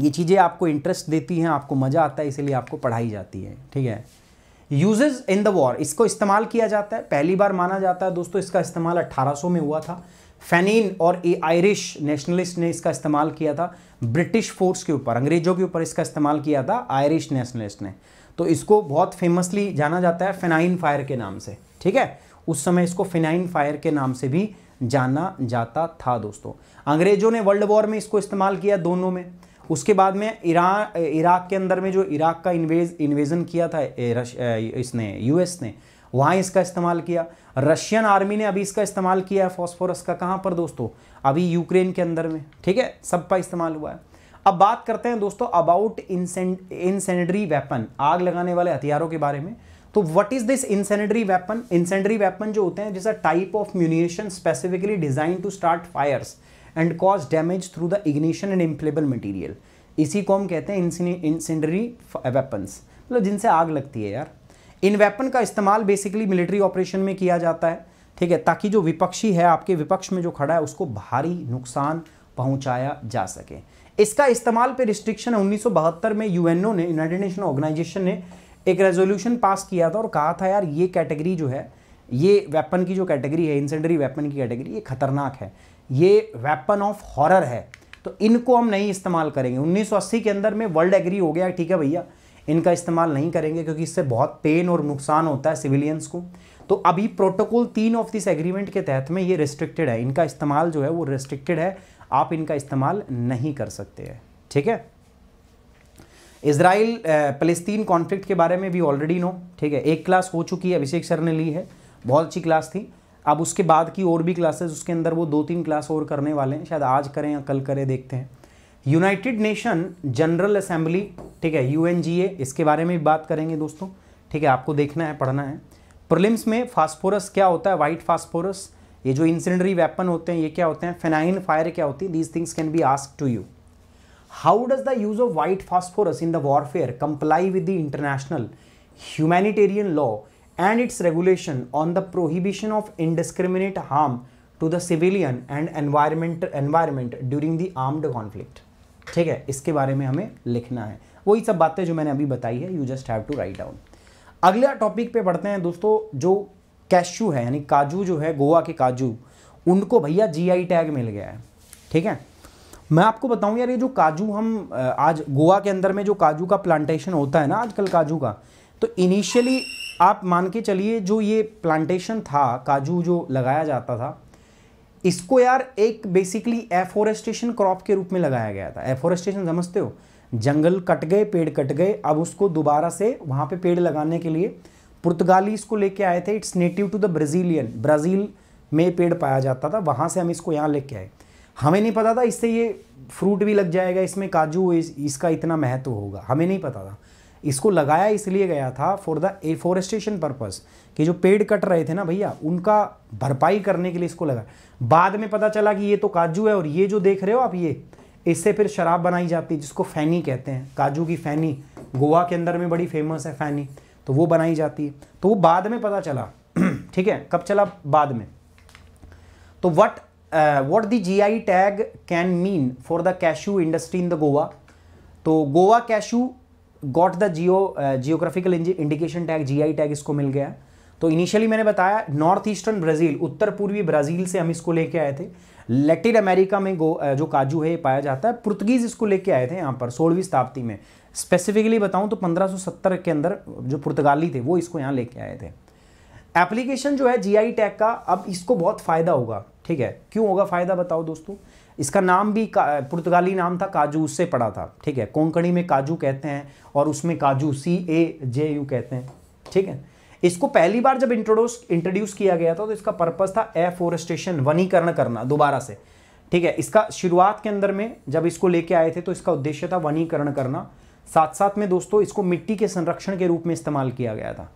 S1: ये चीज़ें आपको इंटरेस्ट देती हैं आपको मज़ा आता है इसीलिए आपको पढ़ाई जाती है ठीक है यूजेज इन द वॉर इसको इस्तेमाल किया जाता है पहली बार माना जाता है दोस्तों इसका इस्तेमाल 1800 में हुआ था फैनिन और ए आयरिश नेशनलिस्ट ने इसका इस्तेमाल किया था ब्रिटिश फोर्स के ऊपर अंग्रेजों के ऊपर इसका इस्तेमाल किया था आयरिश नेशनलिस्ट ने तो इसको बहुत फेमसली जाना जाता है फेनाइन फायर के नाम से ठीक है उस समय इसको फिनाइन फायर के नाम से भी जाना जाता था दोस्तों अंग्रेजों ने वर्ल्ड वॉर में इसको इस्तेमाल किया दोनों में उसके बाद में ईरान इराक के अंदर में जो इराक का इन्वेज इन्वेजन किया था इसने यूएस ने वहाँ इसका इस्तेमाल किया रशियन आर्मी ने अभी इसका इस्तेमाल किया है फॉस्फोरस का कहाँ पर दोस्तों अभी यूक्रेन के अंदर में ठीक है सब का इस्तेमाल हुआ है अब बात करते हैं दोस्तों अबाउट इंसेंडरी वेपन आग लगाने वाले हथियारों के बारे में तो what is this incendiary weapon incendiary weapon जो होते हैं जैसा type of munition specifically design to start fires and cause damage through the ignition and inflammable material इसी को हम कहते हैं इंसेंडरी वेपन्स मतलब जिनसे आग लगती है यार इन वेपन का इस्तेमाल बेसिकली मिलिट्री ऑपरेशन में किया जाता है ठीक है ताकि जो विपक्षी है आपके विपक्ष में जो खड़ा है उसको भारी नुकसान पहुंचाया जा सके इसका इस्तेमाल पे रिस्ट्रिक्शन है उन्नीस में यूएनओ ने यूनाइटेड नेशन ऑर्गेनाइजेशन ने एक रेजोल्यूशन पास किया था और कहा था यार ये कैटेगरी जो है ये वेपन की जो कैटेगरी है इंसेंडरी वेपन की कैटेगरी ये खतरनाक है ये वेपन ऑफ हॉरर है तो इनको हम नहीं इस्तेमाल करेंगे 1980 के अंदर में वर्ल्ड एग्री हो गया ठीक है भैया इनका इस्तेमाल नहीं करेंगे क्योंकि इससे बहुत पेन और नुकसान होता है सिविलियंस को तो अभी प्रोटोकॉल तीन ऑफ दिस एग्रीमेंट के तहत में ये रिस्ट्रिक्टेड है इनका इस्तेमाल जो है वो रिस्ट्रिक्टेड है आप इनका इस्तेमाल नहीं कर सकते हैं ठीक है इसराइल फलस्तीन कॉन्फ्लिक्ट के बारे में भी ऑलरेडी नो ठीक है एक क्लास हो चुकी है अभिषेक सर ने ली है बहुत अच्छी क्लास थी अब उसके बाद की और भी क्लासेस उसके अंदर वो दो तीन क्लास और करने वाले हैं शायद आज करें या कल करें देखते हैं यूनाइटेड नेशन जनरल असेंबली ठीक है यू इसके बारे में भी बात करेंगे दोस्तों ठीक है आपको देखना है पढ़ना है प्रलिम्स में फास्फोरस क्या होता है वाइट फास्फोरस ये जो इंसेंडरी वेपन होते हैं ये क्या होते हैं फेनाइन फायर क्या होती है these things can be ask to you how does the use of white phosphorus in the warfare comply with the international humanitarian law and its regulation on the prohibition of indiscriminate harm to the civilian and environment environment during the armed conflict ठीक है इसके बारे में हमें लिखना है वही सब बातें जो मैंने अभी बताई है you just have to write down अगला टॉपिक पे पढ़ते हैं दोस्तों जो कैशू है यानी काजू जो है गोवा के काजू उनको भैया जीआई टैग मिल गया है ठीक है मैं आपको बताऊं यार ये जो काजू हम आज गोवा के अंदर में जो काजू का प्लांटेशन होता है ना आजकल काजू का तो इनिशियली आप मान के चलिए जो ये प्लांटेशन था काजू जो लगाया जाता था इसको यार एक बेसिकली एफोरेस्टेशन क्रॉप के रूप में लगाया गया था एफोरेस्टेशन समझते हो जंगल कट गए पेड़ कट गए अब उसको दोबारा से वहाँ पे पेड़ लगाने के लिए पुर्तगाली इसको लेके आए थे it's native to the Brazilian Brazil में पेड़ पाया जाता था वहाँ से हम इसको यहाँ लेके आए हमें नहीं पता था इससे ये फ्रूट भी लग जाएगा इसमें काजू इस, इसका इतना महत्व होगा हमें नहीं पता था इसको लगाया इसलिए गया था फॉर द एफोरेस्टेशन पर्पज़ कि जो पेड़ कट रहे थे ना भैया उनका भरपाई करने के लिए इसको लगाया बाद में पता चला कि ये तो काजू है और ये जो देख रहे हो आप ये इससे फिर शराब बनाई जाती है जिसको फैनी कहते हैं काजू की फैनी गोवा के अंदर में बड़ी फेमस है फैनी तो वो बनाई जाती है तो वो बाद में पता चला ठीक है कब चला बाद में तो what what the G I tag can mean for the cashew industry in the Goa तो Goa cashew got the geo geographical indication tag I tag इसको मिल गया तो इनिशियली मैंने बताया नॉर्थ ईस्टर्न ब्राज़ील उत्तर पूर्वी ब्राज़ील से हम इसको लेके आए थे लैटिन अमेरिका में गो uh, जो काजू है ये पाया जाता है पुर्तगीज़ इसको लेके आए थे यहाँ पर सोलहवीं शताब्दी में स्पेसिफिकली बताऊँ तो 1570 के अंदर जो पुर्तगाली थे वो इसको यहाँ लेके आए थे एप्लीकेशन जो है जीआई टैग का अब इसको बहुत फ़ायदा होगा ठीक है क्यों होगा फ़ायदा बताओ दोस्तों इसका नाम भी पुर्तगाली नाम था काजू उससे पड़ा था ठीक है कोंकणी में काजू कहते हैं और उसमें काजू सी ए जे यू कहते हैं ठीक है इसको पहली बार जब इंट्रोड्यूस इंट्रोड्यूस किया गया था तो इसका पर्पज़ था एफोरेस्टेशन वनीकरण करना दोबारा से ठीक है इसका शुरुआत के अंदर में जब इसको लेके आए थे तो इसका उद्देश्य था वनीकरण करना साथ साथ में दोस्तों इसको मिट्टी के संरक्षण के रूप में इस्तेमाल किया गया था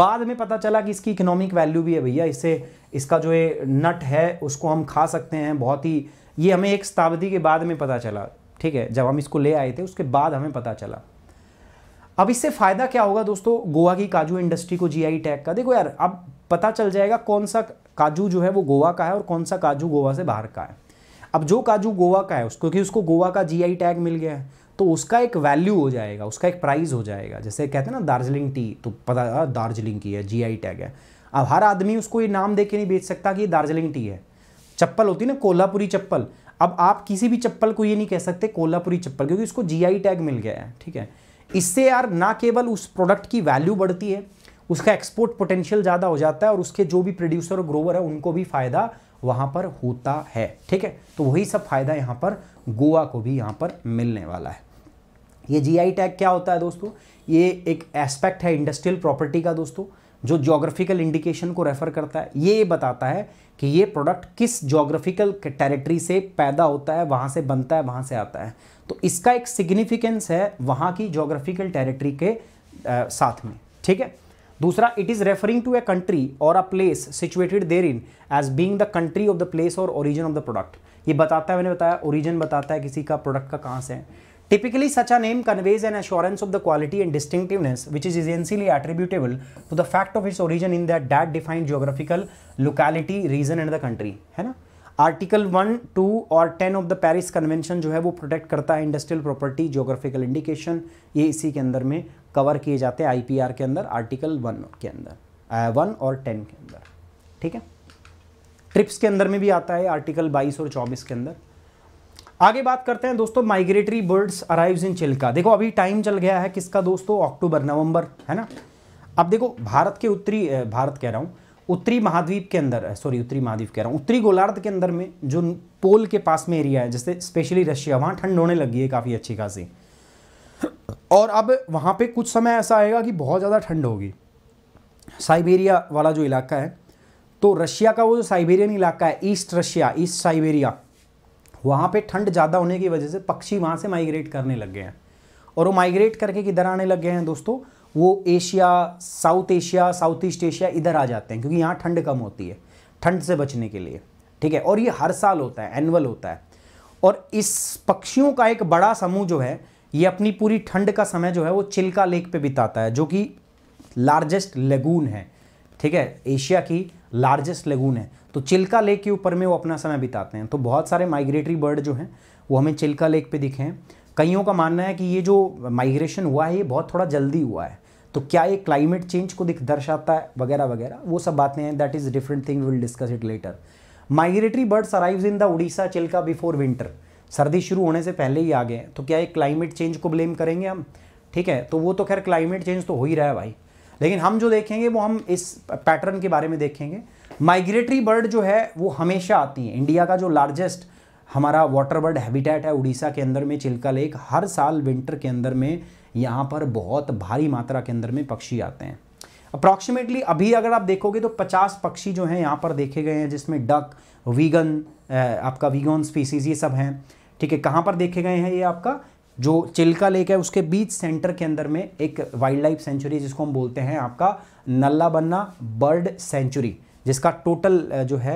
S1: बाद में पता चला कि इसकी इकोनॉमिक वैल्यू भी है भैया इससे इसका जो ये नट है उसको हम खा सकते हैं बहुत ही ये हमें एक शताब्दी के बाद में पता चला ठीक है जब हम इसको ले आए थे उसके बाद हमें पता चला अब इससे फ़ायदा क्या होगा दोस्तों गोवा की काजू इंडस्ट्री को जीआई टैग का देखो यार अब पता चल जाएगा कौन सा काजू जो है वो गोवा का है और कौन सा काजू गोवा से बाहर का है अब जो काजू गोवा का है उसको क्योंकि उसको गोवा का जीआई टैग मिल गया है तो उसका एक वैल्यू हो जाएगा उसका एक प्राइस हो जाएगा जैसे कहते हैं ना दार्जिलिंग टी तो पता दार्जिलिंग की है जीआई टैग है अब हर आदमी उसको ये नाम दे के नहीं बेच सकता कि ये दार्जिलिंग टी है चप्पल होती है ना कोल्हापुरी चप्पल अब आप किसी भी चप्पल को ये नहीं कह सकते कोल्हापुरी चप्पल क्योंकि उसको जीआई टैग मिल गया है ठीक है इससे यार ना केवल उस प्रोडक्ट की वैल्यू बढ़ती है उसका एक्सपोर्ट पोटेंशियल ज़्यादा हो जाता है और उसके जो भी प्रोड्यूसर और ग्रोवर है उनको भी फ़ायदा वहाँ पर होता है ठीक है तो वही सब फ़ायदा यहाँ पर गोवा को भी यहाँ पर मिलने वाला है ये जीआई टैग क्या होता है दोस्तों ये एक एस्पेक्ट है इंडस्ट्रियल प्रॉपर्टी का दोस्तों जो जोग्राफिकल इंडिकेशन को रेफर करता है ये बताता है कि ये प्रोडक्ट किस जोग्राफिकल टेरिटरी से पैदा होता है वहाँ से बनता है वहाँ से आता है तो इसका एक सिग्निफिकेंस है वहाँ की जोग्राफिकल टेरिटरी के आ, साथ में ठीक है दूसरा it is referring to a country और a place situated there in as being the country of the place और ओरिजिन ऑफ द प्रोडक्ट ये बताता है मैंने बताया ओरिजिन बताता है किसी का प्रोडक्ट का कहाँ से है Typically, such a name conveys an assurance of the quality and distinctiveness which is essentially attributable to the fact of its origin in that, that defined geographical locality, region and the country. है ना article one two और ten of the Paris Convention जो है वो protect करता है industrial property geographical indication ये इसी के अंदर में कवर किए जाते हैं आईपीआर के अंदर आर्टिकल वन के अंदर वन और टेन के अंदर ठीक है ट्रिप्स के अंदर में भी आता है आर्टिकल बाईस और चौबीस के अंदर आगे बात करते हैं दोस्तों migratory birds arrives in Chilika देखो अभी टाइम चल गया है किसका दोस्तों अक्टूबर नवंबर है ना अब देखो भारत के उत्तरी भारत कह रहा हूँ उत्तरी महाद्वीप के अंदर सॉरी उत्तरी महाद्वीप कह रहा हूँ उत्तरी गोलार्ध के अंदर में जो पोल के पास में एरिया है जैसे स्पेशली रशिया वहाँ ठंड होने लगी है काफ़ी अच्छी खासी और अब वहाँ पर कुछ समय ऐसा आएगा कि बहुत ज़्यादा ठंड होगी साइबेरिया वाला जो इलाका है तो रशिया का वो जो साइबेरियन इलाका है ईस्ट रशिया ईस्ट साइबेरिया वहाँ पे ठंड ज़्यादा होने की वजह से पक्षी वहाँ से माइग्रेट करने लग गए हैं और वो माइग्रेट करके किधर आने लग गए हैं दोस्तों वो Asia South Asia South East Asia इधर आ जाते हैं क्योंकि यहाँ ठंड कम होती है ठंड से बचने के लिए ठीक है और ये हर साल होता है एनुअल होता है और इस पक्षियों का एक बड़ा समूह जो है ये अपनी पूरी ठंड का समय जो है वो चिल्का लेक पे बिताता है जो कि लार्जेस्ट लेगून है ठीक है एशिया की लार्जेस्ट लेगून है तो चिल्का लेक के ऊपर में वो अपना समय बिताते हैं तो बहुत सारे माइग्रेटरी बर्ड जो हैं वो हमें चिल्का लेक पे दिखे हैं कईयों का मानना है कि ये जो माइग्रेशन हुआ है ये बहुत थोड़ा जल्दी हुआ है तो क्या ये क्लाइमेट चेंज को दिख दर्शाता है वगैरह वगैरह वो सब बातें हैं that is different thing will discuss it later migratory birds arrive in the Odisha Chilika before winter सर्दी शुरू होने से पहले ही आ गए तो क्या ये क्लाइमेट चेंज को ब्लेम करेंगे हम ठीक है तो वो तो खैर क्लाइमेट चेंज तो हो ही रहा है भाई लेकिन हम जो देखेंगे वो हम इस पैटर्न के बारे में देखेंगे माइग्रेटरी बर्ड जो है वो हमेशा आती है इंडिया का जो लार्जेस्ट हमारा वाटर बर्ड हैबिटेट है उड़ीसा के अंदर में चिल्का लेक हर साल विंटर के अंदर में यहाँ पर बहुत भारी मात्रा के अंदर में पक्षी आते हैं अप्रॉक्सीमेटली अभी अगर आप देखोगे तो 50 पक्षी जो हैं यहाँ पर देखे गए हैं जिसमें डक वीगन आपका वीगन स्पीसीज ये सब हैं ठीक है कहाँ पर देखे गए हैं ये आपका जो चिल्का लेक है उसके बीच सेंटर के अंदर में एक वाइल्ड लाइफ सेंचुरी जिसको हम बोलते हैं आपका नल्ला बन्ना बर्ड सेंचुरी जिसका टोटल जो है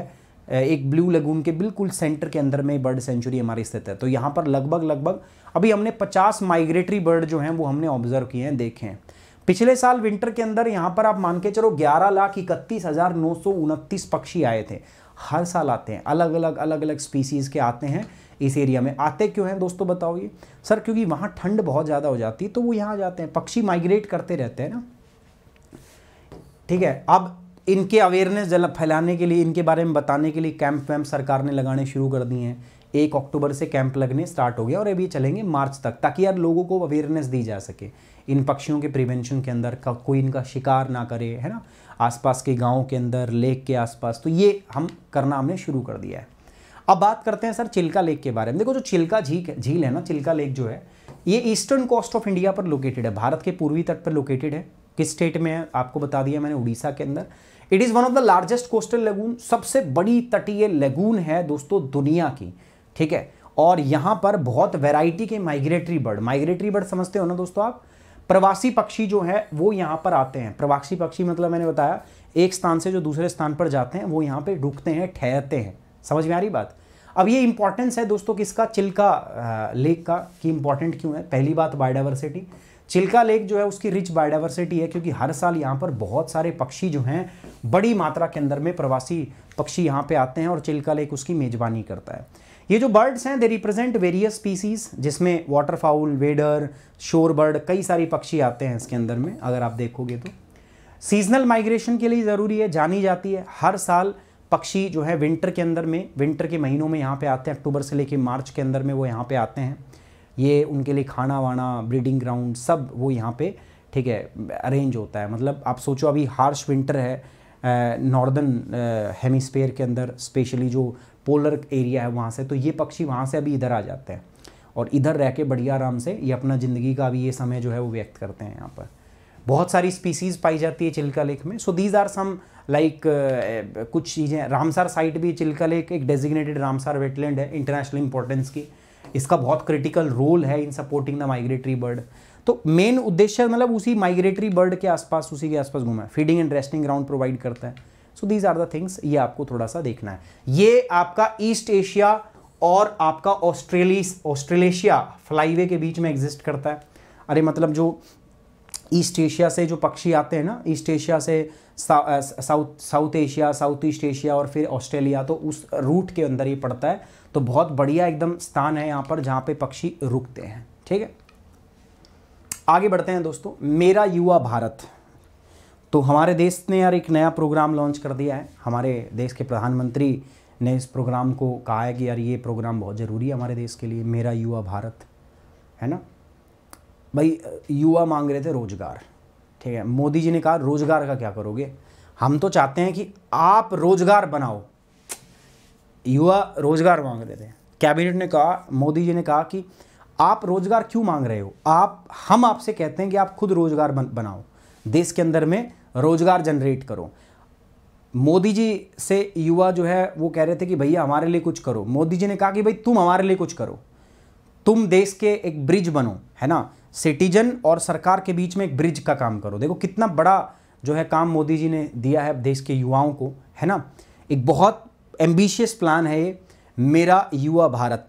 S1: एक ब्लू लगून के बिल्कुल सेंटर के अंदर में बर्ड सेंचुरी हमारी स्थित है तो यहाँ पर लगभग लगभग अभी हमने 50 माइग्रेटरी बर्ड जो हैं वो हमने ऑब्जर्व किए हैं देखे हैं पिछले साल विंटर के अंदर यहाँ पर आप मान के चलो ग्यारह लाख इकतीस हज़ार नौ सौ उनतीस पक्षी आए थे हर साल आते हैं अलग अलग अलग अलग स्पीसीज़ के आते हैं इस एरिया में आते क्यों हैं दोस्तों बताओ ये सर क्योंकि वहाँ ठंड बहुत ज़्यादा हो जाती है तो वो यहाँ जाते हैं पक्षी माइग्रेट करते रहते हैं ना ठीक है अब इनके अवेयरनेस जल फैलाने के लिए इनके बारे में बताने के लिए कैंप वैम्प सरकार ने लगाने शुरू कर दिए हैं एक अक्टूबर से कैंप लगने स्टार्ट हो गया और अभी चलेंगे मार्च तक ताकि यार लोगों को अवेयरनेस दी जा सके इन पक्षियों के प्रिवेंशन के अंदर कोई इनका शिकार ना करे है ना आसपास के गाँव के अंदर लेक के आसपास तो ये हम करना हमने शुरू कर दिया है अब बात करते हैं सर चिल्का लेक के बारे में देखो जो चिल्का झील झील है ना चिल्का लेक जो है ये ईस्टर्न कोस्ट ऑफ इंडिया पर लोकेटेड है भारत के पूर्वी तट पर लोकेटेड है किस स्टेट में है आपको बता दिया मैंने उड़ीसा के अंदर it is one of the largest coastal lagoon सबसे बड़ी तटीय लेगून है दोस्तों दुनिया की ठीक है और यहाँ पर बहुत वैरायटी के माइग्रेटरी बर्ड माइग्रेटरी बर्ड समझते हो ना दोस्तों आप प्रवासी पक्षी जो है वो यहाँ पर आते हैं प्रवासी पक्षी मतलब मैंने बताया एक स्थान से जो दूसरे स्थान पर जाते हैं वो यहाँ पर रुकते हैं ठहरते हैं समझ में आ रही बात अब ये इंपॉर्टेंस है दोस्तों किसका चिल्का लेक का कि इंपॉर्टेंट क्यों है पहली बात बायोडाइवर्सिटी चिल्का लेक जो है उसकी रिच बायोडाइवर्सिटी है क्योंकि हर साल यहाँ पर बहुत सारे पक्षी जो हैं बड़ी मात्रा के अंदर में प्रवासी पक्षी यहाँ पे आते हैं और चिल्का लेक उसकी मेज़बानी करता है ये जो बर्ड्स हैं दे रिप्रेजेंट वेरियस स्पीसीज जिसमें वाटरफाउल वेडर शोर बर्ड कई सारी पक्षी आते हैं इसके अंदर में अगर आप देखोगे तो सीजनल माइग्रेशन के लिए ज़रूरी है जानी जाती है हर साल पक्षी जो है विंटर के अंदर में विंटर के महीनों में यहाँ पे आते हैं अक्टूबर से लेकर मार्च के अंदर में वो यहाँ पे आते हैं ये उनके लिए खाना वाना ब्रीडिंग ग्राउंड सब वो यहाँ पे ठीक है अरेंज होता है मतलब आप सोचो अभी हार्श विंटर है नॉर्दर्न हेमिस्फेयर के अंदर स्पेशली जो पोलर एरिया है वहाँ से तो ये पक्षी वहाँ से अभी इधर आ जाते हैं और इधर रह के बढ़िया आराम से ये अपना ज़िंदगी का भी ये समय जो है वो व्यक्त करते हैं यहाँ पर बहुत सारी स्पीसीज़ पाई जाती है चिल्का लेक में so these are some like कुछ चीज़ें रामसार साइट भी चिल्का लेक एक डेजिग्नेटेड रामसार वेटलैंड है इंटरनेशनल इंपॉर्टेंस की इसका बहुत क्रिटिकल रोल है in supporting the migratory bird तो मेन उद्देश्य मतलब उसी माइग्रेटरी बर्ड के आसपास उसी के आसपास घूमा है feeding and resting ground provide करता है so these are the things ये आपको थोड़ा सा देखना है ये आपका ईस्ट एशिया और आपका ऑस्ट्रेलिस ऑस्ट्रेलेशिया फ्लाईवे के बीच में एग्जिस्ट करता है अरे मतलब जो ईस्ट एशिया से जो पक्षी आते हैं ना ईस्ट एशिया से South South Asia South East Asia और फिर ऑस्ट्रेलिया तो उस रूट के अंदर ही पड़ता है तो बहुत बढ़िया एकदम स्थान है यहाँ पर जहाँ पे पक्षी रुकते हैं ठीक है आगे बढ़ते हैं दोस्तों मेरा युवा भारत तो हमारे देश ने यार एक नया प्रोग्राम लॉन्च कर दिया है हमारे देश के प्रधानमंत्री ने इस प्रोग्राम को कहा है कि यार ये प्रोग्राम बहुत ज़रूरी है हमारे देश के लिए मेरा युवा भारत है ना भाई युवा मांग रहे थे रोज़गार ठीक है मोदी जी ने कहा रोज़गार का क्या करोगे हम तो चाहते हैं कि आप रोज़गार बनाओ युवा रोज़गार मांग रहे थे कैबिनेट ने कहा मोदी जी ने कहा कि आप रोज़गार क्यों मांग रहे हो आप हम आपसे कहते हैं कि आप खुद रोज़गार बन, बनाओ देश के अंदर में रोज़गार जनरेट करो मोदी जी से युवा जो है वो कह रहे थे कि भैया हमारे लिए कुछ करो मोदी जी ने कहा कि भाई तुम हमारे लिए कुछ करो तुम देश के एक ब्रिज बनो है ना सिटीजन और सरकार के बीच में एक ब्रिज का काम करो देखो कितना बड़ा जो है काम मोदी जी ने दिया है देश के युवाओं को है ना एक बहुत एम्बिशियस प्लान है ये मेरा युवा भारत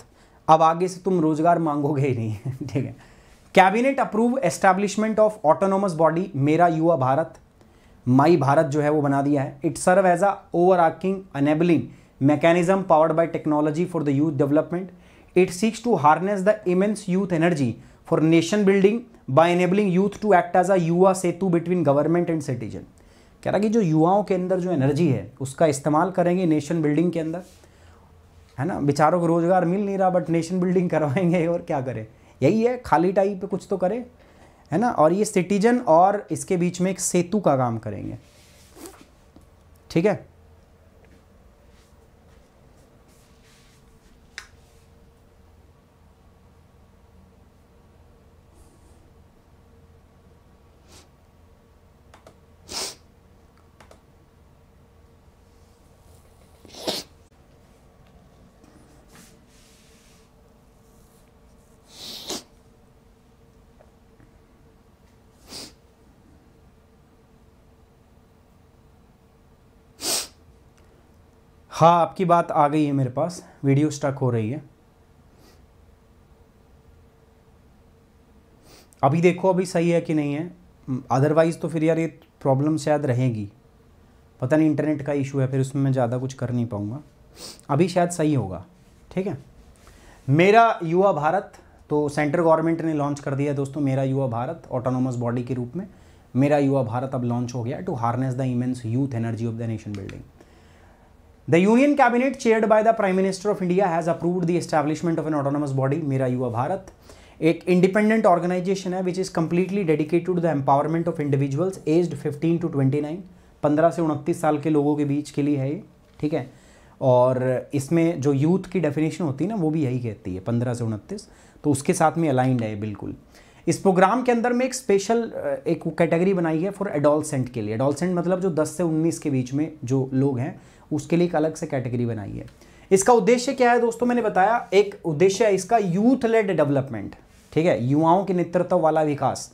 S1: अब आगे से तुम रोजगार मांगोगे ही नहीं ठीक है cabinet approve establishment of autonomous body Mera Yuva Bharat माई भारत जो है वो बना दिया है it serve as a over arching enabling mechanism powered by technology for the youth development it seeks to harness the immense youth energy for nation building by enabling youth to act as a Yuva Setu between government and citizen कह रहा कि जो युवाओं के अंदर जो energy है उसका इस्तेमाल करेंगे नेशन बिल्डिंग के अंदर है ना बेचारों को रोज़गार मिल नहीं रहा बट नेशन बिल्डिंग करवाएंगे और क्या करें यही है खाली टाइप पे कुछ तो करे है ना और ये सिटीजन और इसके बीच में एक सेतु का काम करेंगे ठीक है हाँ आपकी बात आ गई है मेरे पास वीडियो स्टक हो रही है अभी देखो अभी सही है कि नहीं है अदरवाइज़ तो फिर यार ये प्रॉब्लम शायद रहेगी पता नहीं इंटरनेट का इशू है फिर उसमें मैं ज़्यादा कुछ कर नहीं पाऊँगा अभी शायद सही होगा ठीक है मेरा युवा भारत तो सेंट्रल गवर्नमेंट ने लॉन्च कर दिया है दोस्तों मेरा युवा भारत ऑटोनोमस बॉडी के रूप में मेरा युवा भारत अब लॉन्च हो गया to harness the immense youth energy of the nation building The Union Cabinet chaired by the Prime Minister of India has approved the establishment of an autonomous body, मेरा Yuva Bharat. एक independent organization है which is completely dedicated to the empowerment of individuals aged 15 to 29, 15 से उनतीस साल के लोगों के बीच के लिए है ये ठीक है और इसमें जो यूथ की डेफिनेशन होती है ना वो भी यही कहती है पंद्रह से उनतीस तो उसके साथ में अलाइंड है बिल्कुल इस प्रोग्राम के अंदर में एक स्पेशल एक कैटेगरी बनाई है फॉर एडोलसेंट के लिए एडोलसेंट मतलब जो 10 से 19 के बीच में जो लोग हैं उसके लिए एक अलग से कैटेगरी बनाई है इसका उद्देश्य क्या है दोस्तों मैंने बताया एक उद्देश्य है इसका यूथ लेड डेवलपमेंट ठीक है युवाओं के नेतृत्व वाला विकास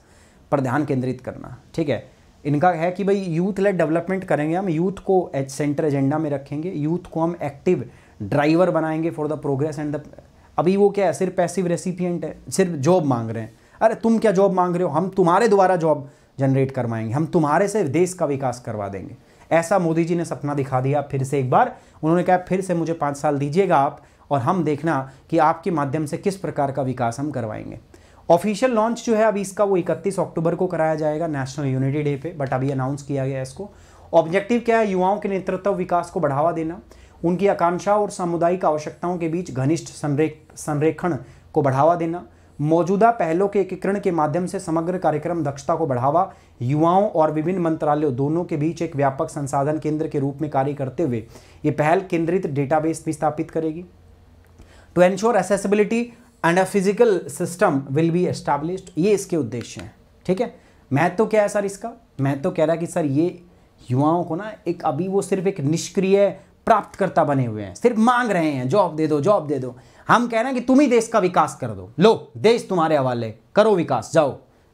S1: पर ध्यान केंद्रित करना ठीक है इनका है कि भाई यूथ लेड डेवलपमेंट करेंगे हम यूथ को एज सेंटर एजेंडा में रखेंगे यूथ को हम एक्टिव ड्राइवर बनाएंगे for the progress and the अभी वो क्या है सिर्फ पैसिव रेसिपियंट है सिर्फ जॉब मांग रहे हैं अरे तुम क्या जॉब मांग रहे हो हम तुम्हारे द्वारा जॉब जनरेट करवाएंगे हम तुम्हारे से देश का विकास करवा देंगे ऐसा मोदी जी ने सपना दिखा दिया फिर से एक बार उन्होंने कहा फिर से मुझे पाँच साल दीजिएगा आप और हम देखना कि आपके माध्यम से किस प्रकार का विकास हम करवाएंगे ऑफिशियल लॉन्च जो है अभी इसका वो 31 अक्टूबर को कराया जाएगा नेशनल यूनिटी डे पे बट अभी अनाउंस किया गया इसको ऑब्जेक्टिव क्या है युवाओं के नेतृत्व विकास को बढ़ावा देना उनकी आकांक्षा और सामुदायिक आवश्यकताओं के बीच घनिष्ठ संरेखण को बढ़ावा देना मौजूदा पहलों के एकीकरण के माध्यम से समग्र कार्यक्रम दक्षता को बढ़ावा युवाओं और विभिन्न मंत्रालयों दोनों के बीच एक व्यापक संसाधन केंद्र के रूप में कार्य करते हुए ये पहल केंद्रित डेटाबेस भी स्थापित करेगी to ensure accessibility and a physical system will be established ये इसके उद्देश्य हैं ठीक है महत्व तो क्या है सर इसका महत्व तो कह रहा है कि सर ये युवाओं को ना एक अभी वो सिर्फ एक निष्क्रिय प्राप्तकर्ता बने हुए हैं सिर्फ मांग रहे हैं जॉब दे दो जॉब दे दो हम कह रहे हैं कि तुम ही देश का विकास कर दो लो देश तुम्हारे हवाले करो विकास जाओ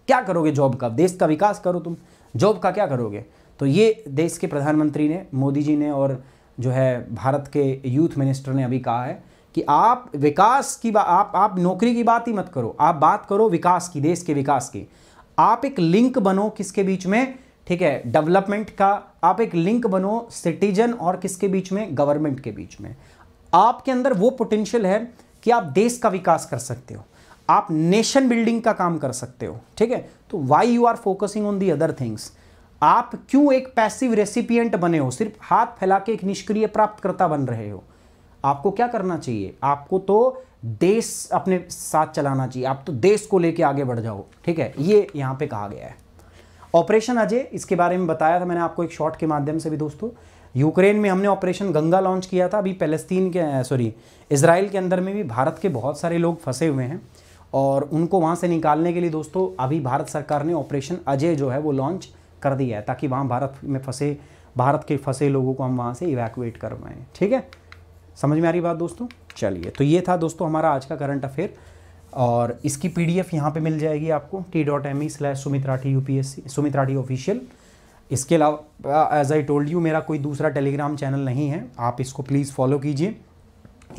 S1: क्या करोगे जॉब का देश का विकास करो तुम जॉब का क्या करोगे तो ये देश के प्रधानमंत्री ने मोदी जी ने और जो है भारत के यूथ मिनिस्टर ने अभी कहा है कि आप विकास की बात आप आप नौकरी की बात ही मत करो आप बात करो विकास की देश के विकास की आप एक लिंक बनो किसके बीच में ठीक है डेवलपमेंट का आप एक लिंक बनो सिटीजन और किसके बीच में गवर्नमेंट के बीच में आपके अंदर वो पोटेंशियल है कि आप देश का विकास कर सकते हो आप नेशन बिल्डिंग का काम कर सकते हो ठीक है तो why you are focusing on the other things आप क्यों एक पैसिव रेसिपियंट बने हो सिर्फ हाथ फैला के एक निष्क्रिय प्राप्तकर्ता बन रहे हो आपको क्या करना चाहिए आपको तो देश अपने साथ चलाना चाहिए आप तो देश को लेके आगे बढ़ जाओ ठीक है ये यहां पे कहा गया है ऑपरेशन अजय इसके बारे में बताया था मैंने आपको एक शॉर्ट के माध्यम से भी दोस्तों यूक्रेन में हमने ऑपरेशन गंगा लॉन्च किया था अभी पैलेस्तीन के सॉरी इसराइल के अंदर में भी भारत के बहुत सारे लोग फंसे हुए हैं और उनको वहाँ से निकालने के लिए दोस्तों अभी भारत सरकार ने ऑपरेशन अजय जो है वो लॉन्च कर दिया है ताकि वहाँ भारत में फंसे भारत के फंसे लोगों को हम वहाँ से इवैक्यूएट करवाएँ ठीक है समझ में आ रही बात दोस्तों चलिए तो ये था दोस्तों हमारा आज का करंट अफेयर और इसकी पी डी एफ़ यहाँ पर मिल जाएगी आपको T dot M E slash Sumit Rathee U P S C Sumit Rathee official इसके अलावा एज आई टोल्ड यू मेरा कोई दूसरा टेलीग्राम चैनल नहीं है आप इसको प्लीज़ फॉलो कीजिए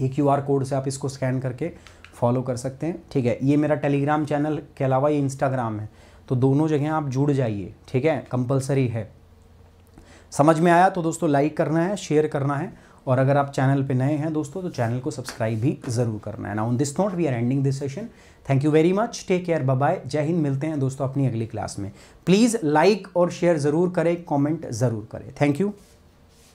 S1: ये क्यू आर कोड से आप इसको स्कैन करके फॉलो कर सकते हैं ठीक है ये मेरा टेलीग्राम चैनल के अलावा ये इंस्टाग्राम है तो दोनों जगह आप जुड़ जाइए ठीक है कंपलसरी है समझ में आया तो दोस्तों लाइक करना है शेयर करना है और अगर आप चैनल पे नए हैं दोस्तों तो चैनल को सब्सक्राइब भी ज़रूर करना है ना on this note we are ending this session thank you very much take care bye जय हिंद मिलते हैं दोस्तों अपनी अगली क्लास में प्लीज़ लाइक और शेयर ज़रूर करें कॉमेंट ज़रूर करें थैंक यू